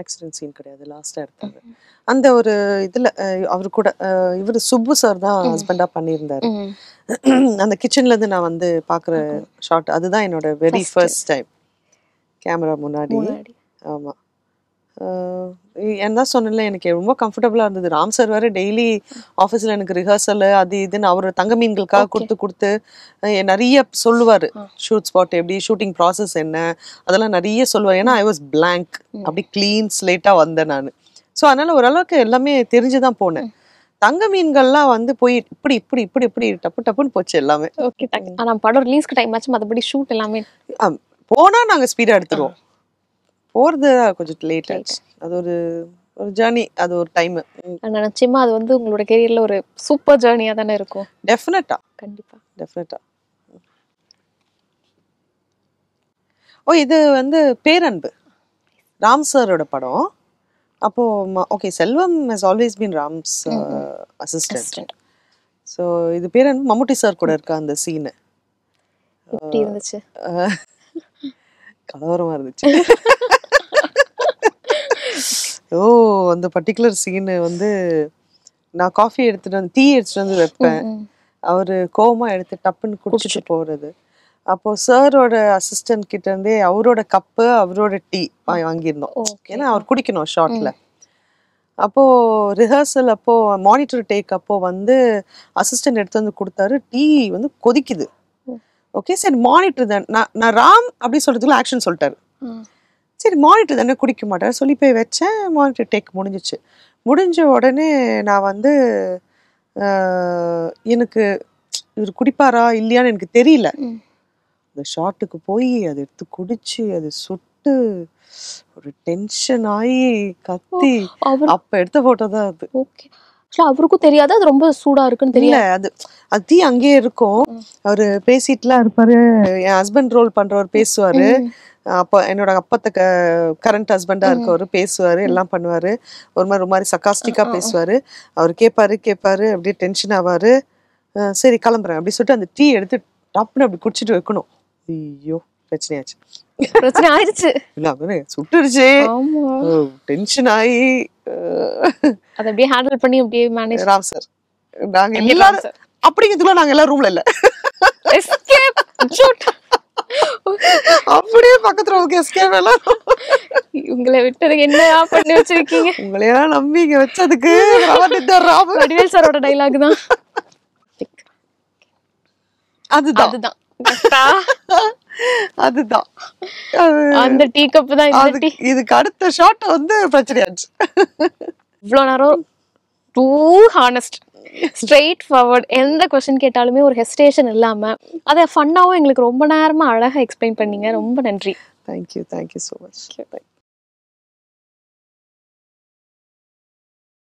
Speaker 1: ஆக்சிடென்ட் சீன் கிடையாது லாஸ்ட்டாக எடுத்தாங்க அந்த ஒரு இதில் அவர் கூட இவர் சுப்பு சார் தான் ஹஸ்பண்டாக பண்ணியிருந்தார் அந்த கிச்சன்லேருந்து நான் வந்து பார்க்குற ஷாட் அதுதான் என்னோட வெரி ஃபர்ஸ்ட் டைம் கேமரா முன்னாடி ஆமாம் என்ன சொன்னல எனக்கு ரொம்ப கம்ஃபர்டபுளாக இருந்தது ராம் சார் வேறு டெய்லி ஆஃபீஸில் எனக்கு ரிஹர்சல் அது இதுன்னு அவர் தங்க மீன்களுக்காக கொடுத்து கொடுத்து நிறைய சொல்லுவார் ஷூட் ஸ்பாட் எப்படி ஷூட்டிங் ப்ராசஸ் என்ன அதெல்லாம் நிறைய சொல்லுவார் ஏன்னா ஐ வாஸ் பிளாங்க் அப்படி க்ளீன் ஸ்லேட்டாக வந்தேன் நான் ஸோ அதனால் ஓரளவுக்கு எல்லாமே தெரிஞ்சு தான் போனேன் தங்க மீன்கள்லாம் வந்து போய் இப்படி இப்படி இப்படி இப்படி டப்பு டப்புன்னு போச்சு எல்லாமே ஓகே ஆனால் படம் ரிலீஸ்க்கு டைம் ஆச்சு மற்றபடி ஷூட் எல்லாமே போனால் நாங்கள் ஸ்பீடாக எடுத்துருவோம் போகிறது கொஞ்சம் லேட் ஆயிடுச்சு அது ஒரு ஒரு ஜேர்னி அது ஒரு டைம் ஆனால் நிச்சயமா அது வந்து உங்களோட கெரியர்ல ஒரு சூப்பர் ஜேர்னியாக தானே இருக்கும் டெஃபினட்டா கண்டிப்பா டெஃபினட்டா ஓ இது வந்து பேரன்பு ராம் சாரோட படம் அப்போ okay Selvam has always been Ram's assistant so இது பேர் மம்முட்டி சார் கூட இருக்கா அந்த சீனு இருந்துச்சு கலவரமா இருந்துச்சு ஓ அந்த பர்டிகுலர் சீனு வந்து நான் காஃபி எடுத்துட்டு வந்து டீ எடுத்துட்டு வந்து வைப்பேன் அவரு கோமா எடுத்து டப்புன்னு குடிச்சிட்டு போறது அப்போ சாரோட அசிஸ்டன்ட் கிட்ட இருந்தே அவரோட கப்பு அவரோட டீ வாங்கியிருந்தோம் ஏன்னா அவர் குடிக்கணும் ஷார்ட்ல அப்போ ரிஹர்சல் அப்போ மானிட்டர் டேக் அப்போ வந்து அசிஸ்டன்ட் எடுத்து வந்து கொடுத்தாரு டீ வந்து கொதிக்குது ஓகே சரி மானிட்டர் தான் நான் ராம் அப்படி சொல்றதுக்குள்ள ஆக்ஷன் சொல்லிட்டாரு சரி மானிட்டர் தானே குடிக்க மாட்டேன் சொல்லி போய் வச்சேன் மானிட்டர் டேக் முடிஞ்சிச்சு முடிஞ்ச உடனே நான் வந்து எனக்கு இவர் குடிப்பாரா இல்லையான்னு எனக்கு தெரியல அந்த ஷாட்டுக்கு போய் அதை எடுத்து குடிச்சு அது சுட்டு ஒரு டென்ஷன் ஆகி கத்தி அப்ப எடுத்த போட்டோ தான் அது ஓகே ஆக்சுவலா அவருக்கும் தெரியாது அது ரொம்ப சூடா இருக்குன்னு தெரியல அது அது அங்கேயே இருக்கும் அவரு பேசிட்டுலாம் இருப்பாரு என் ஹஸ்பண்ட் ரோல் பண்றவர் பேசுவாரு அப்போ என்னோட அப்பத்த க கரண்ட் ஹஸ்பண்டா இருக்கவர் பேசுவாரு எல்லாம் பண்ணுவாரு ஒரு மாதிரி ஒரு மாதிரி சக்காஸ்டிக்கா பேசுவாரு அவர் கேட்பாரு கேட்பாரு அப்படியே டென்ஷன் ஆவாரு சரி கிளம்புறேன் அப்படி சொல்லிட்டு அந்த டீ எடுத்து டப்புன்னு அப்படி குடிச்சிட்டு வைக்கணும் ஐயோ பிரச்சனையாச்சு
Speaker 2: பிரச்சனை ஆயிடுச்சு
Speaker 1: இல்ல சுட்டுருச்சு டென்ஷன் ஆகி
Speaker 2: அதை அப்படியே ஹேண்டில் பண்ணி அப்படியே மேனேஜ் ராம் சார்
Speaker 1: நாங்க எல்லாரும் அப்படிங்கிறதுக்குள்ள நாங்க எல்லாம் ரூம்ல இல்ல அப்படியே பக்கத்துல ஓகே எஸ்கேப் எல்லாம் உங்களை விட்டதுக்கு என்ன
Speaker 2: பண்ணி வச்சிருக்கீங்க உங்களையெல்லாம் நம்பி இங்க வச்சதுக்கு வடிவேல் சாரோட டைலாக் தான்
Speaker 1: அதுதான் அதுதான் அதுதான் அந்த டீ கப் தான் இதுக்கு அடுத்த ஷாட் வந்து பிரச்சனையாச்சு
Speaker 2: இவ்வளோ நேரம் டூ ஹானஸ்ட் ஸ்ட்ரெயிட் ஃபார்வர்ட் எந்த கொஸ்டின் கேட்டாலுமே ஒரு ஹெசிடேஷன் இல்லாமல் அதை ஃபன்னாகவும் எங்களுக்கு ரொம்ப நேரமாக அழகாக எக்ஸ்பிளைன் பண்ணீங்க ரொம்ப நன்றி
Speaker 1: thank you thank you so much by